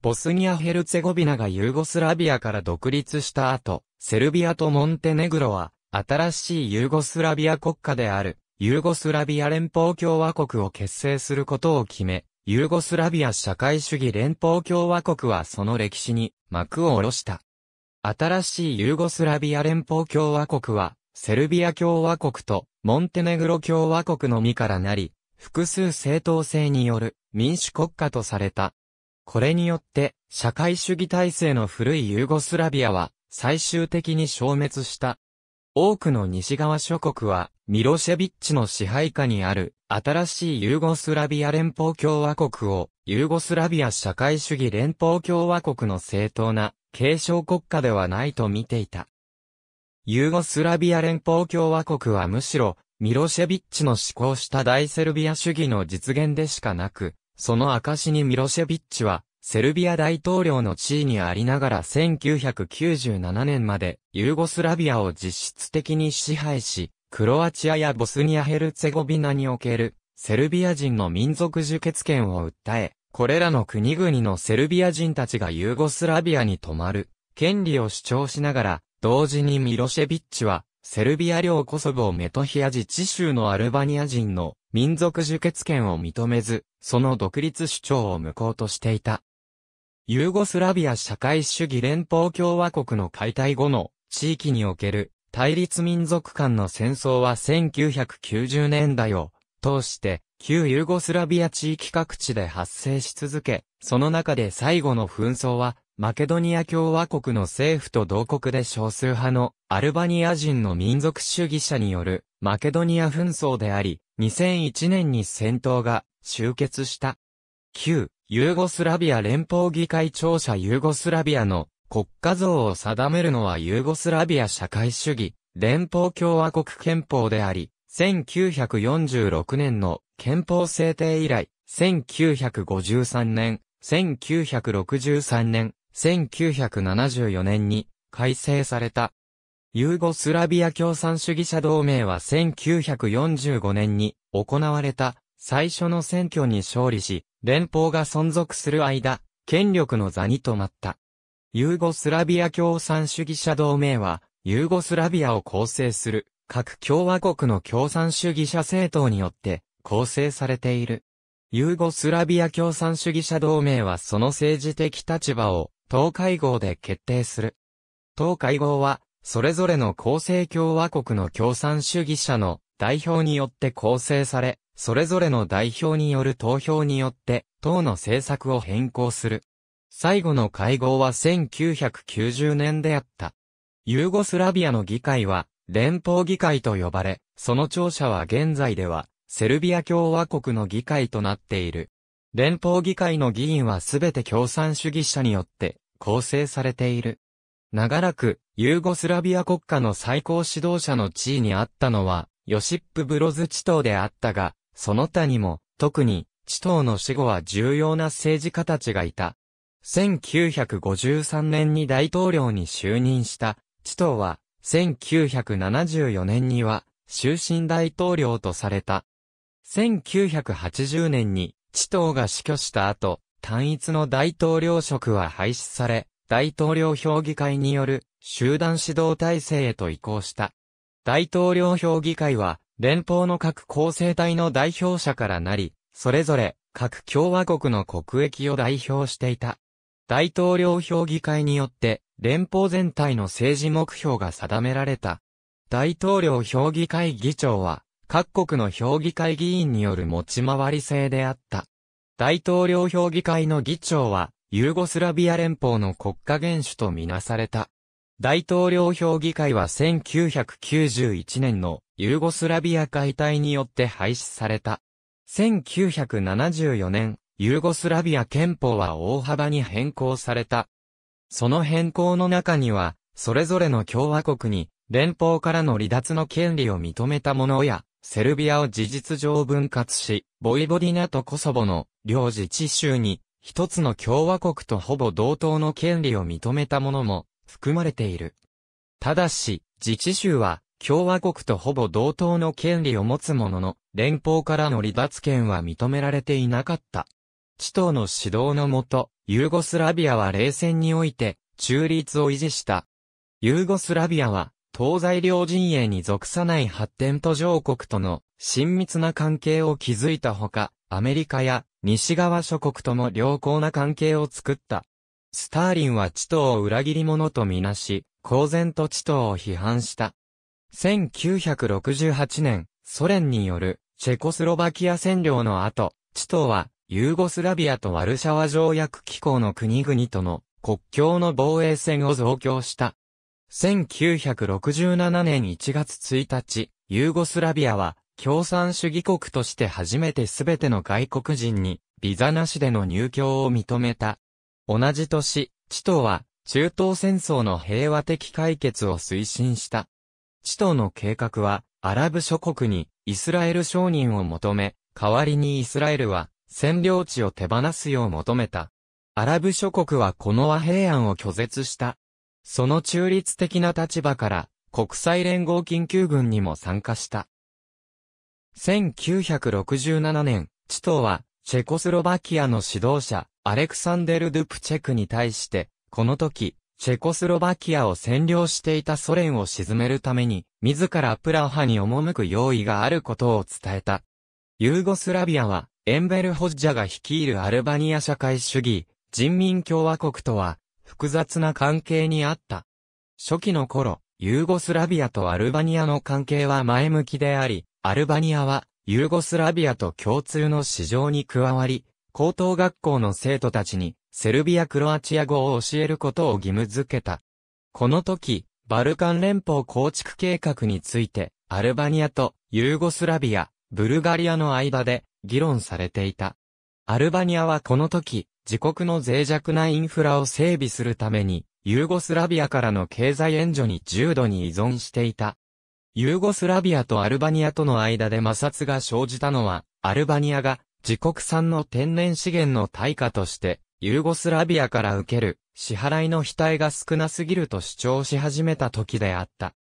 ボスニア・ヘルツェゴビナがユーゴスラビアから独立した後、セルビアとモンテネグロは新しいユーゴスラビア国家であるユーゴスラビア連邦共和国を結成することを決め、ユーゴスラビア社会主義連邦共和国はその歴史に幕を下ろした。新しいユーゴスラビア連邦共和国は、セルビア共和国とモンテネグロ共和国のみからなり、複数政党制による民主国家とされた。これによって、社会主義体制の古いユーゴスラビアは最終的に消滅した。多くの西側諸国はミロシェビッチの支配下にある新しいユーゴスラビア連邦共和国をユーゴスラビア社会主義連邦共和国の正当な継承国家ではないと見ていた。ユーゴスラビア連邦共和国はむしろミロシェビッチの施行した大セルビア主義の実現でしかなく、その証にミロシェビッチはセルビア大統領の地位にありながら1997年までユーゴスラビアを実質的に支配し、クロアチアやボスニアヘルツェゴビナにおける、セルビア人の民族受血権を訴え、これらの国々のセルビア人たちがユーゴスラビアに泊まる、権利を主張しながら、同時にミロシェビッチは、セルビア領コソボメトヒア自治州のアルバニア人の民族受血権を認めず、その独立主張を無効としていた。ユーゴスラビア社会主義連邦共和国の解体後の地域における対立民族間の戦争は1990年代を通して旧ユーゴスラビア地域各地で発生し続け、その中で最後の紛争はマケドニア共和国の政府と同国で少数派のアルバニア人の民族主義者によるマケドニア紛争であり、2001年に戦闘が終結した。旧ユーゴスラビア連邦議会庁舎ユーゴスラビアの国家像を定めるのはユーゴスラビア社会主義、連邦共和国憲法であり、1946年の憲法制定以来、1953年、1963年、1974年に改正された。ユーゴスラビア共産主義者同盟は1945年に行われた最初の選挙に勝利し、連邦が存続する間、権力の座に止まった。ユーゴスラビア共産主義者同盟は、ユーゴスラビアを構成する各共和国の共産主義者政党によって構成されている。ユーゴスラビア共産主義者同盟はその政治的立場を党会合で決定する。党会合は、それぞれの構成共和国の共産主義者の代表によって構成され、それぞれの代表による投票によって、党の政策を変更する。最後の会合は1990年であった。ユーゴスラビアの議会は、連邦議会と呼ばれ、その庁舎は現在では、セルビア共和国の議会となっている。連邦議会の議員はすべて共産主義者によって構成されている。長らく、ユーゴスラビア国家の最高指導者の地位にあったのは、ヨシップ・ブロズ地頭であったが、その他にも、特に、地頭の死後は重要な政治家たちがいた。1953年に大統領に就任した、チトは、1974年には、終身大統領とされた。1980年に、チトが死去した後、単一の大統領職は廃止され、大統領評議会による集団指導体制へと移行した。大統領評議会は、連邦の各構成体の代表者からなり、それぞれ各共和国の国益を代表していた。大統領評議会によって、連邦全体の政治目標が定められた。大統領評議会議長は、各国の評議会議員による持ち回り制であった。大統領評議会の議長は、ユーゴスラビア連邦の国家元首とみなされた。大統領評議会は1991年のユーゴスラビア解体によって廃止された。1974年、ユーゴスラビア憲法は大幅に変更された。その変更の中には、それぞれの共和国に、連邦からの離脱の権利を認めたものや、セルビアを事実上分割し、ボイボディナとコソボの両自治州に、一つの共和国とほぼ同等の権利を認めたものも含まれている。ただし、自治州は共和国とほぼ同等の権利を持つものの、連邦からの離脱権は認められていなかった。チトーの指導のもと、ユーゴスラビアは冷戦において、中立を維持した。ユーゴスラビアは、東西両陣営に属さない発展途上国との親密な関係を築いたほか、アメリカや西側諸国とも良好な関係を作った。スターリンはチトーを裏切り者とみなし、公然とチトーを批判した。1968年、ソ連によるチェコスロバキア占領の後、チトーはユーゴスラビアとワルシャワ条約機構の国々との国境の防衛線を増強した。1967年1月1日、ユーゴスラビアは共産主義国として初めて全ての外国人にビザなしでの入境を認めた。同じ年、チトは中東戦争の平和的解決を推進した。チトの計画はアラブ諸国にイスラエル承認を求め、代わりにイスラエルは占領地を手放すよう求めた。アラブ諸国はこの和平案を拒絶した。その中立的な立場から、国際連合緊急軍にも参加した。1967年、チトは、チェコスロバキアの指導者、アレクサンデル・ドゥプチェクに対して、この時、チェコスロバキアを占領していたソ連を沈めるために、自らプラハに赴く用意があることを伝えた。ユーゴスラビアは、エンベルホッジャが率いるアルバニア社会主義、人民共和国とは、複雑な関係にあった。初期の頃、ユーゴスラビアとアルバニアの関係は前向きであり、アルバニアは、ユーゴスラビアと共通の市場に加わり、高等学校の生徒たちに、セルビア・クロアチア語を教えることを義務づけた。この時、バルカン連邦構築計画について、アルバニアとユーゴスラビア、ブルガリアの間で議論されていた。アルバニアはこの時、自国の脆弱なインフラを整備するために、ユーゴスラビアからの経済援助に重度に依存していた。ユーゴスラビアとアルバニアとの間で摩擦が生じたのは、アルバニアが自国産の天然資源の対価として、ユーゴスラビアから受ける支払いの非対が少なすぎると主張し始めた時であった。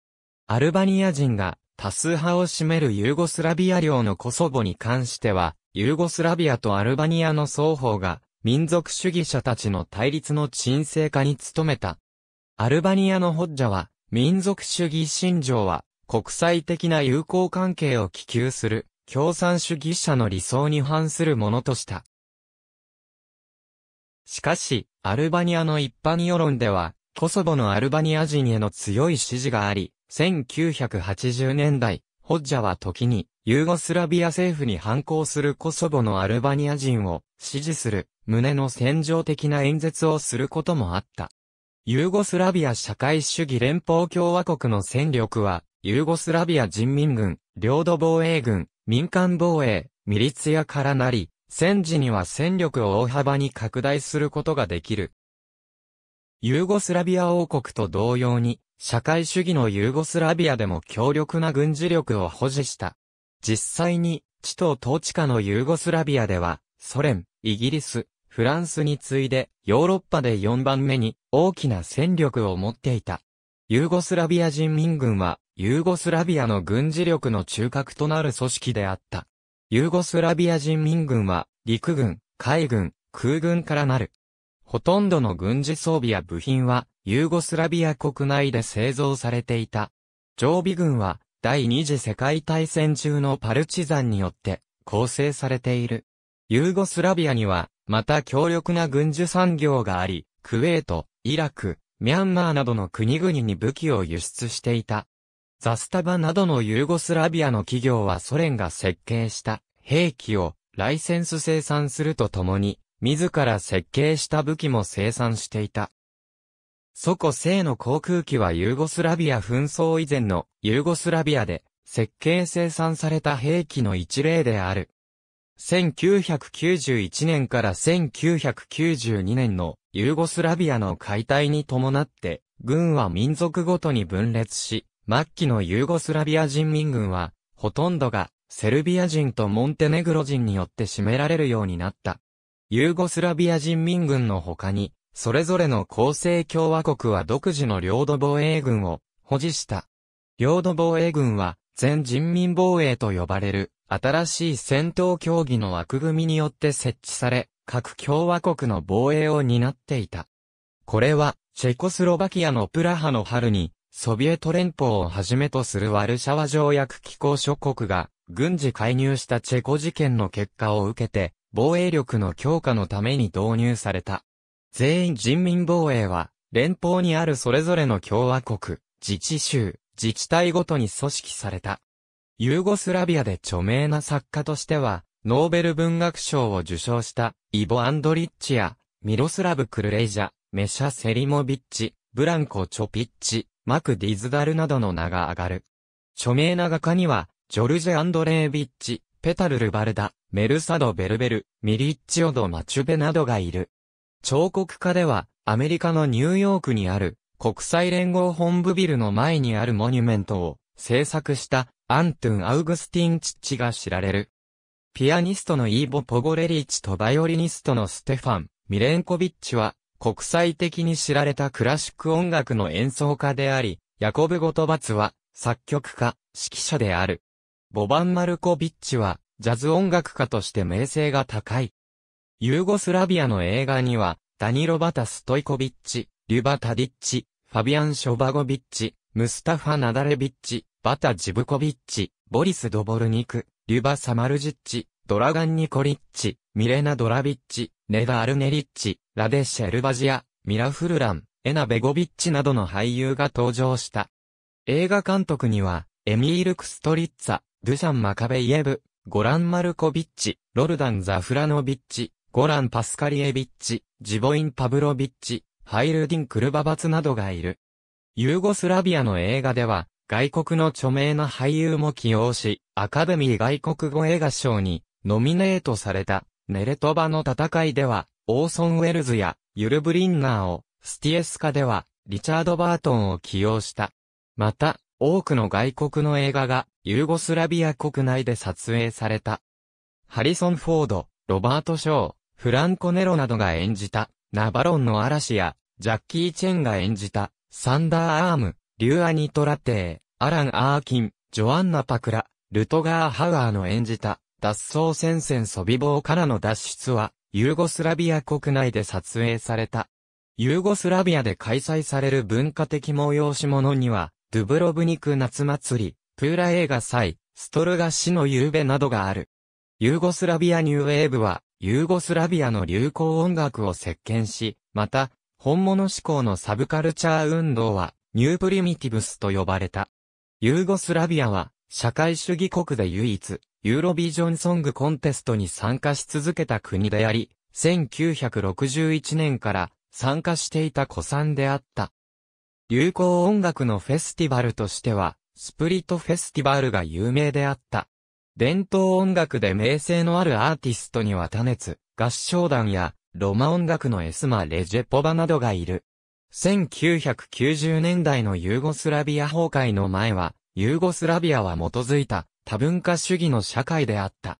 アルバニア人が多数派を占めるユーゴスラビア領のコソボに関しては、ユーゴスラビアとアルバニアの双方が、民族主義者たちの対立の沈静化に努めた。アルバニアのホッジャは、民族主義信条は、国際的な友好関係を希求する、共産主義者の理想に反するものとした。しかし、アルバニアの一般世論では、コソボのアルバニア人への強い支持があり、1980年代、ホッジャは時に、ユーゴスラビア政府に反抗するコソボのアルバニア人を支持する、胸の戦場的な演説をすることもあった。ユーゴスラビア社会主義連邦共和国の戦力は、ユーゴスラビア人民軍、領土防衛軍、民間防衛、ミリツヤからなり、戦時には戦力を大幅に拡大することができる。ユーゴスラビア王国と同様に、社会主義のユーゴスラビアでも強力な軍事力を保持した。実際に、地頭統治下のユーゴスラビアでは、ソ連、イギリス、フランスに次いで、ヨーロッパで4番目に大きな戦力を持っていた。ユーゴスラビア人民軍は、ユーゴスラビアの軍事力の中核となる組織であった。ユーゴスラビア人民軍は、陸軍、海軍、空軍からなる。ほとんどの軍事装備や部品は、ユーゴスラビア国内で製造されていた。常備軍は、第二次世界大戦中のパルチザンによって構成されている。ユーゴスラビアには、また強力な軍需産業があり、クウェート、イラク、ミャンマーなどの国々に武器を輸出していた。ザスタバなどのユーゴスラビアの企業はソ連が設計した兵器をライセンス生産するとともに、自ら設計した武器も生産していた。ソコ生の航空機はユーゴスラビア紛争以前のユーゴスラビアで設計生産された兵器の一例である。1991年から1992年のユーゴスラビアの解体に伴って軍は民族ごとに分裂し、末期のユーゴスラビア人民軍はほとんどがセルビア人とモンテネグロ人によって占められるようになった。ユーゴスラビア人民軍の他に、それぞれの構成共和国は独自の領土防衛軍を保持した。領土防衛軍は全人民防衛と呼ばれる新しい戦闘協議の枠組みによって設置され、各共和国の防衛を担っていた。これは、チェコスロバキアのプラハの春に、ソビエト連邦をはじめとするワルシャワ条約機構諸国が、軍事介入したチェコ事件の結果を受けて、防衛力の強化のために導入された。全員人民防衛は、連邦にあるそれぞれの共和国、自治州、自治体ごとに組織された。ユーゴスラビアで著名な作家としては、ノーベル文学賞を受賞した、イボ・アンドリッチや、ミロスラブ・クルレイジャ、メシャ・セリモビッチ、ブランコ・チョピッチ、マク・ディズダルなどの名が上がる。著名な画家には、ジョルジェ・アンドレービッチ、ペタル・ルバルダ、メルサド・ベルベル、ミリッチオド・マチュベなどがいる。彫刻家では、アメリカのニューヨークにある、国際連合本部ビルの前にあるモニュメントを制作したアントゥン・アウグスティン・チッチが知られる。ピアニストのイーボ・ポゴレリーチとバイオリニストのステファン・ミレンコビッチは国際的に知られたクラシック音楽の演奏家であり、ヤコブ・ゴトバツは作曲家、指揮者である。ボバン・マルコビッチはジャズ音楽家として名声が高い。ユーゴスラビアの映画には、ダニロバタ・ストイコビッチ、リュバ・タディッチ、ファビアン・ショバゴビッチ、ムスタファ・ナダレビッチ、バタ・ジブコビッチ、ボリス・ドボルニク、リュバ・サマルジッチ、ドラガン・ニコリッチ、ミレナ・ドラビッチ、ネダ・アルネリッチ、ラデシェルバジア、ミラ・フルラン、エナ・ベゴビッチなどの俳優が登場した。映画監督には、エミール・クストリッツァ、ドゥシャン・マカベイエブ、ゴラン・マルコビッチ、ロルダン・ザフラノビッチ、ゴラン・パスカリエビッチ、ジボイン・パブロビッチ、ハイルディン・クルババツなどがいる。ユーゴスラビアの映画では、外国の著名な俳優も起用し、アカデミー外国語映画賞にノミネートされた、ネレトバの戦いでは、オーソン・ウェルズやユル・ブリンナーを、スティエスカでは、リチャード・バートンを起用した。また、多くの外国の映画が、ユーゴスラビア国内で撮影された。ハリソン・フォード、ロバート・ショー、フランコ・ネロなどが演じた、ナバロンの嵐や、ジャッキー・チェンが演じた、サンダー・アーム、リューアニトラテー、アラン・アーキン、ジョアンナ・パクラ、ルトガー・ハワーの演じた、脱走戦線ソビ棒からの脱出は、ユーゴスラビア国内で撮影された。ユーゴスラビアで開催される文化的催し物には、ドゥブロブニク夏祭り、プーラ映画祭、ストルガ氏の夕べなどがある。ユーゴスラビアニューウェーブは、ユーゴスラビアの流行音楽を席巻し、また、本物志向のサブカルチャー運動は、ニュープリミティブスと呼ばれた。ユーゴスラビアは、社会主義国で唯一、ユーロビジョンソングコンテストに参加し続けた国であり、1961年から参加していた古参であった。流行音楽のフェスティバルとしては、スプリットフェスティバルが有名であった。伝統音楽で名声のあるアーティストには多熱、合唱団や、ロマ音楽のエスマ・レジェポバなどがいる。1990年代のユーゴスラビア崩壊の前は、ユーゴスラビアは基づいた多文化主義の社会であった。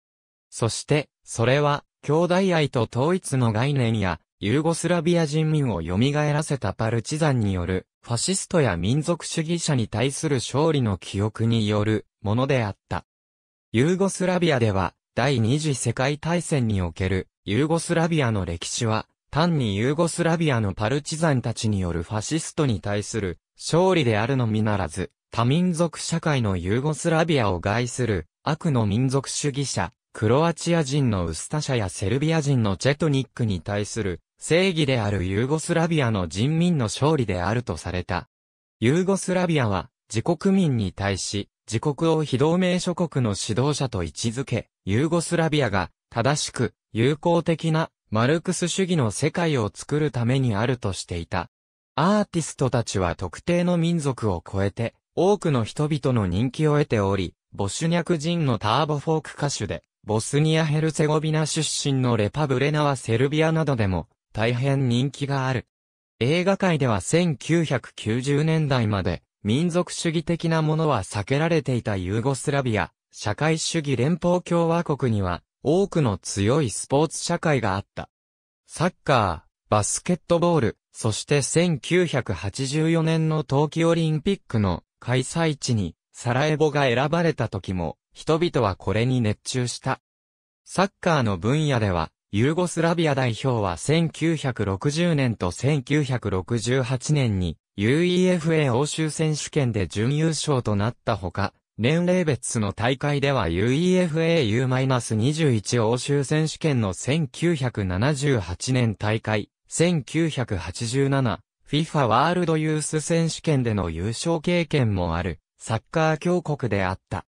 そして、それは、兄弟愛と統一の概念や、ユーゴスラビア人民を蘇らせたパルチザンによる、ファシストや民族主義者に対する勝利の記憶によるものであった。ユーゴスラビアでは、第二次世界大戦における、ユーゴスラビアの歴史は、単にユーゴスラビアのパルチザンたちによるファシストに対する勝利であるのみならず、多民族社会のユーゴスラビアを害する悪の民族主義者、クロアチア人のウスタシャやセルビア人のチェトニックに対する正義であるユーゴスラビアの人民の勝利であるとされた。ユーゴスラビアは自国民に対し自国を非同盟諸国の指導者と位置づけ、ユーゴスラビアが正しく友好的なマルクス主義の世界を作るためにあるとしていた。アーティストたちは特定の民族を超えて、多くの人々の人気を得ており、ボシュニャク人のターボフォーク歌手で、ボスニア・ヘルセゴビナ出身のレパブレナはセルビアなどでも大変人気がある。映画界では1990年代まで民族主義的なものは避けられていたユーゴスラビア、社会主義連邦共和国には、多くの強いスポーツ社会があった。サッカー、バスケットボール、そして1984年の冬季オリンピックの開催地にサラエボが選ばれた時も人々はこれに熱中した。サッカーの分野ではユーゴスラビア代表は1960年と1968年に UEFA 欧州選手権で準優勝となったほか、年齢別の大会では UEFA-U-21 欧州選手権の1978年大会、1987、FIFA ワールドユース選手権での優勝経験もある、サッカー強国であった。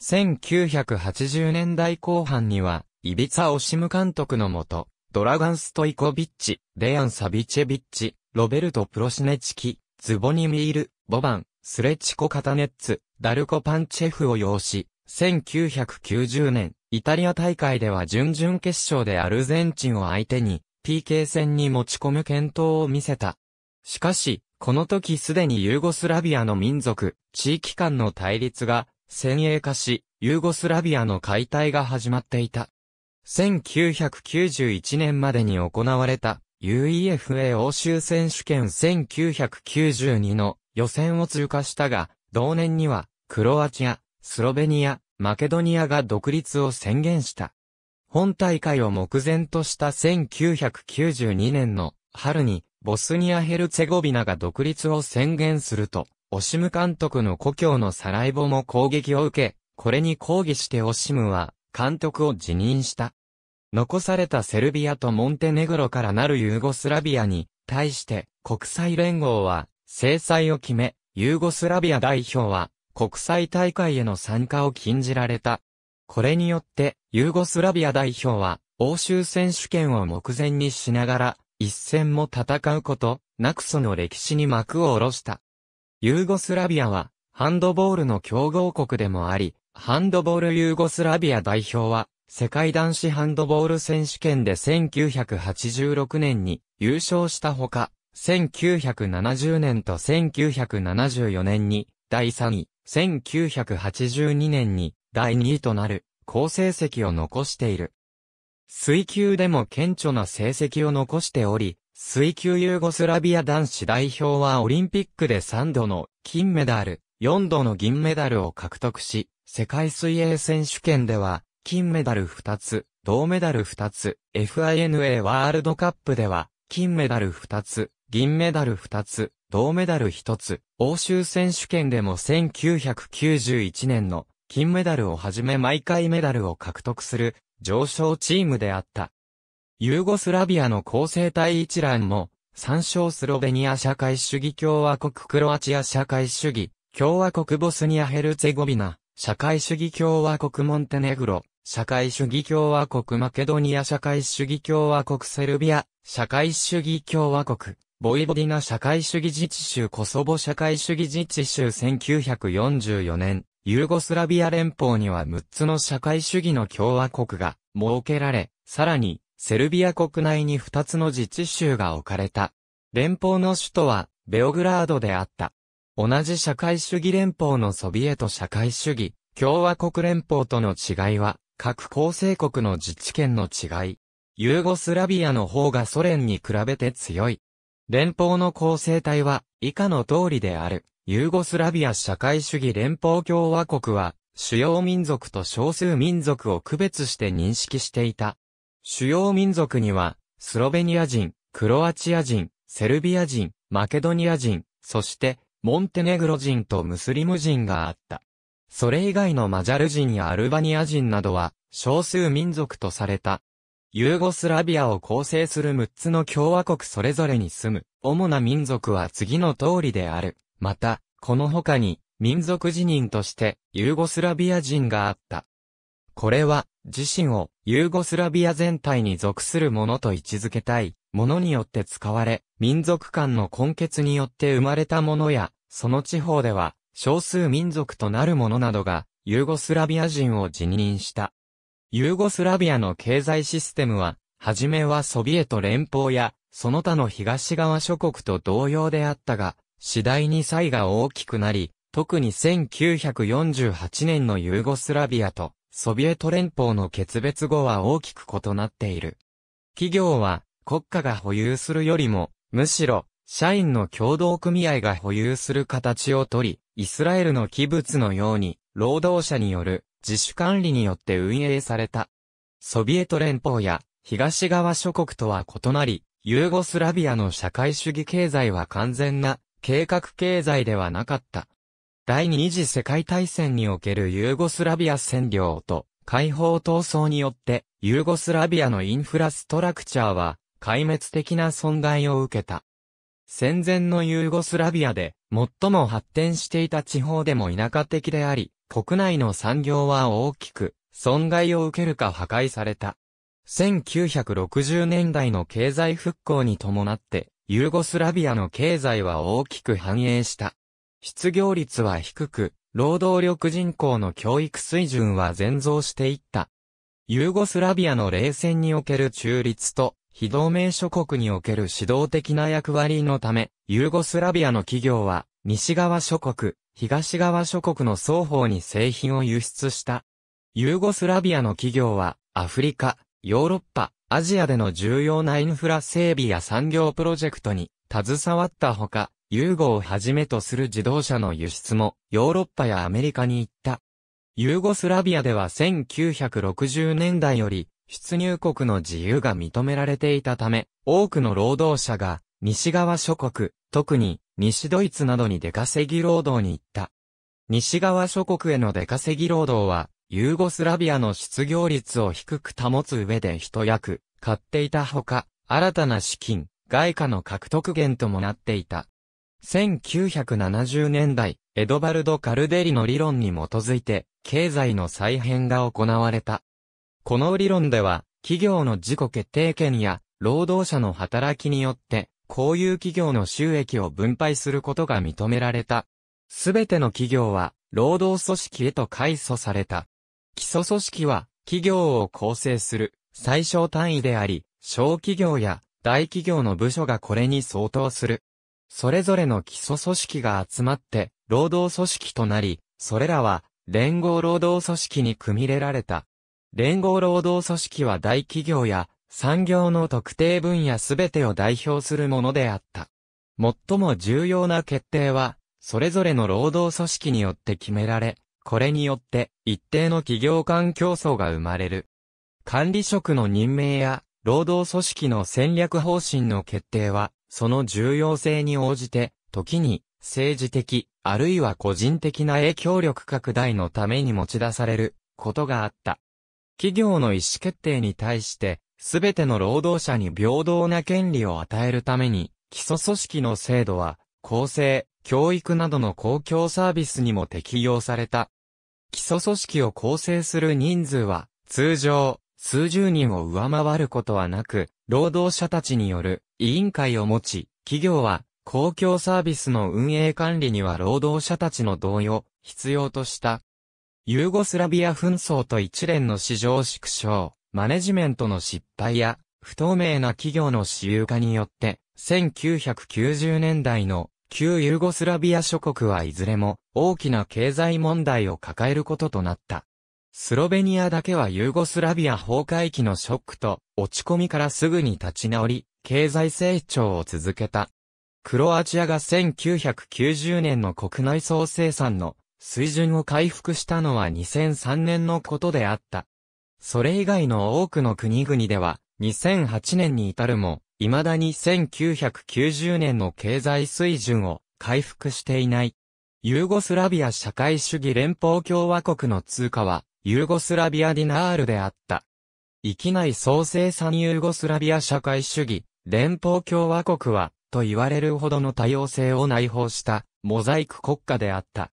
1980年代後半には、イビツァ・オシム監督のもと、ドラガン・ストイコビッチ、レアン・サビチェビッチ、ロベルト・プロシネチキ、ズボニミール、ボバン、スレチコ・カタネッツ、ダルコ・パンチェフを擁し、1990年、イタリア大会では準々決勝でアルゼンチンを相手に、PK 戦に持ち込む検討を見せた。しかし、この時すでにユーゴスラビアの民族、地域間の対立が先鋭化し、ユーゴスラビアの解体が始まっていた。1991年までに行われた UEFA 欧州選手権1992の予選を通過したが、同年には、クロアチア、スロベニア、マケドニアが独立を宣言した。本大会を目前とした1992年の春に、ボスニア・ヘルツェゴビナが独立を宣言すると、オシム監督の故郷のサライボも攻撃を受け、これに抗議してオシムは、監督を辞任した。残されたセルビアとモンテネグロからなるユーゴスラビアに、対して国際連合は制裁を決め、ユーゴスラビア代表は国際大会への参加を禁じられた。これによってユーゴスラビア代表は欧州選手権を目前にしながら一戦も戦うことなくその歴史に幕を下ろした。ユーゴスラビアはハンドボールの強豪国でもあり、ハンドボールユーゴスラビア代表は世界男子ハンドボール選手権で1986年に優勝したほか、1970年と1974年に第3位、1982年に第2位となる好成績を残している。水球でも顕著な成績を残しており、水球ユーゴスラビア男子代表はオリンピックで3度の金メダル、4度の銀メダルを獲得し、世界水泳選手権では金メダル2つ、銅メダル2つ、FINA ワールドカップでは、金メダル2つ、銀メダル2つ、銅メダル1つ、欧州選手権でも1991年の金メダルをはじめ毎回メダルを獲得する上昇チームであった。ユーゴスラビアの構成体一覧も、参照スロベニア社会主義共和国クロアチア社会主義共和国ボスニアヘルツェゴビナ社会主義共和国モンテネグロ社会主義共和国マケドニア社会主義共和国セルビア、社会主義共和国、ボイボディナ社会主義自治州コソボ社会主義自治州1944年、ユーゴスラビア連邦には6つの社会主義の共和国が設けられ、さらに、セルビア国内に2つの自治州が置かれた。連邦の首都は、ベオグラードであった。同じ社会主義連邦のソビエト社会主義、共和国連邦との違いは、各構成国の自治権の違い。ユーゴスラビアの方がソ連に比べて強い。連邦の構成体は以下の通りである。ユーゴスラビア社会主義連邦共和国は主要民族と少数民族を区別して認識していた。主要民族にはスロベニア人、クロアチア人、セルビア人、マケドニア人、そしてモンテネグロ人とムスリム人があった。それ以外のマジャル人やアルバニア人などは少数民族とされた。ユーゴスラビアを構成する6つの共和国それぞれに住む主な民族は次の通りである。また、この他に民族自認としてユーゴスラビア人があった。これは自身をユーゴスラビア全体に属するものと位置づけたいものによって使われ、民族間の根結によって生まれたものや、その地方では少数民族となる者などが、ユーゴスラビア人を辞任した。ユーゴスラビアの経済システムは、はじめはソビエト連邦や、その他の東側諸国と同様であったが、次第に差異が大きくなり、特に1948年のユーゴスラビアと、ソビエト連邦の決別後は大きく異なっている。企業は、国家が保有するよりも、むしろ、社員の共同組合が保有する形をとり、イスラエルの器物のように、労働者による自主管理によって運営された。ソビエト連邦や東側諸国とは異なり、ユーゴスラビアの社会主義経済は完全な計画経済ではなかった。第二次世界大戦におけるユーゴスラビア占領と解放闘争によってユーゴスラビアのインフラストラクチャーは壊滅的な損害を受けた。戦前のユーゴスラビアで最も発展していた地方でも田舎的であり、国内の産業は大きく損害を受けるか破壊された。1960年代の経済復興に伴って、ユーゴスラビアの経済は大きく繁栄した。失業率は低く、労働力人口の教育水準は全増していった。ユーゴスラビアの冷戦における中立と非同盟諸国における指導的な役割のため、ユーゴスラビアの企業は、西側諸国、東側諸国の双方に製品を輸出した。ユーゴスラビアの企業は、アフリカ、ヨーロッパ、アジアでの重要なインフラ整備や産業プロジェクトに携わったほか、ユーゴをはじめとする自動車の輸出もヨーロッパやアメリカに行った。ユーゴスラビアでは1960年代より出入国の自由が認められていたため、多くの労働者が西側諸国、特に西ドイツなどに出稼ぎ労働に行った。西側諸国への出稼ぎ労働は、ユーゴスラビアの失業率を低く保つ上で一役、買っていたほか、新たな資金、外貨の獲得源ともなっていた。1970年代、エドバルド・カルデリの理論に基づいて、経済の再編が行われた。この理論では、企業の自己決定権や、労働者の働きによって、こういう企業の収益を分配することが認められた。すべての企業は、労働組織へと改組された。基礎組織は、企業を構成する、最小単位であり、小企業や大企業の部署がこれに相当する。それぞれの基礎組織が集まって、労働組織となり、それらは、連合労働組織に組み入れられた。連合労働組織は大企業や産業の特定分野すべてを代表するものであった。最も重要な決定は、それぞれの労働組織によって決められ、これによって一定の企業間競争が生まれる。管理職の任命や労働組織の戦略方針の決定は、その重要性に応じて、時に政治的、あるいは個人的な影響力拡大のために持ち出されることがあった。企業の意思決定に対して、すべての労働者に平等な権利を与えるために、基礎組織の制度は、構成、教育などの公共サービスにも適用された。基礎組織を構成する人数は、通常、数十人を上回ることはなく、労働者たちによる委員会を持ち、企業は公共サービスの運営管理には労働者たちの同意を必要とした。ユーゴスラビア紛争と一連の市場縮小、マネジメントの失敗や、不透明な企業の私有化によって、1990年代の旧ユーゴスラビア諸国はいずれも大きな経済問題を抱えることとなった。スロベニアだけはユーゴスラビア崩壊期のショックと落ち込みからすぐに立ち直り、経済成長を続けた。クロアチアが1990年の国内総生産の水準を回復したのは2003年のことであった。それ以外の多くの国々では、2008年に至るも、未だに1990年の経済水準を回復していない。ユーゴスラビア社会主義連邦共和国の通貨は、ユーゴスラビアディナールであった。域内総生産ユーゴスラビア社会主義、連邦共和国は、と言われるほどの多様性を内包した、モザイク国家であった。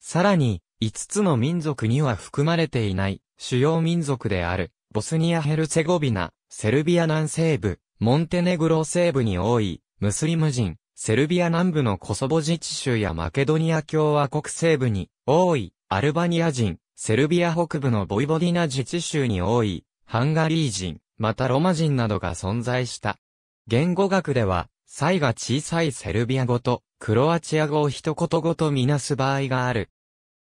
さらに、5つの民族には含まれていない主要民族である、ボスニア・ヘルツェゴビナ、セルビア南西部、モンテネグロ西部に多い、ムスリム人、セルビア南部のコソボ自治州やマケドニア共和国西部に多い、アルバニア人、セルビア北部のボイボディナ自治州に多い、ハンガリー人、またロマ人などが存在した。言語学では、サイが小さいセルビア語と、クロアチア語を一言ごとみなす場合がある。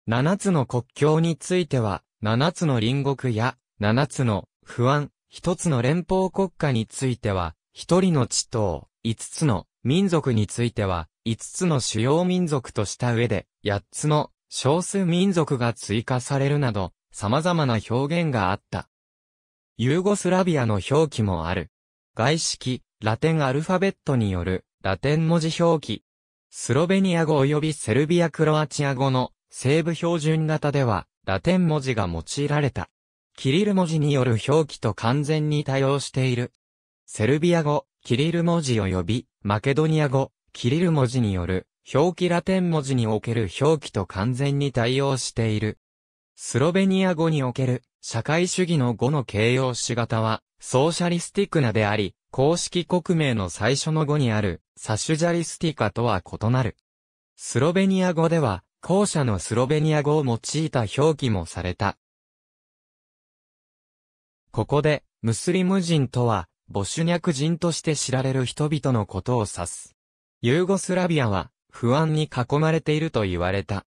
七つの国境については、七つの隣国や、七つの不安、一つの連邦国家については、一人の地頭、五つの民族については、五つの主要民族とした上で、八つの少数民族が追加されるなど、様々な表現があった。ユーゴスラビアの表記もある。外式、ラテンアルファベットによる、ラテン文字表記、スロベニア語及びセルビア・クロアチア語の西部標準型では、ラテン文字が用いられた。キリル文字による表記と完全に対応している。セルビア語、キリル文字及び、マケドニア語、キリル文字による、表記ラテン文字における表記と完全に対応している。スロベニア語における、社会主義の語の形容詞型は、ソーシャリスティックなであり、公式国名の最初の語にある、サシュジャリスティカとは異なる。スロベニア語では、後者のスロベニア語を用いた表記もされた。ここで、ムスリム人とは、ボシュニャク人として知られる人々のことを指す。ユーゴスラビアは、不安に囲まれていると言われた。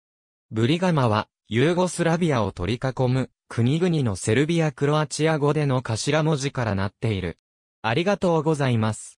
ブリガマは、ユーゴスラビアを取り囲む、国々のセルビア・クロアチア語での頭文字からなっている。ありがとうございます。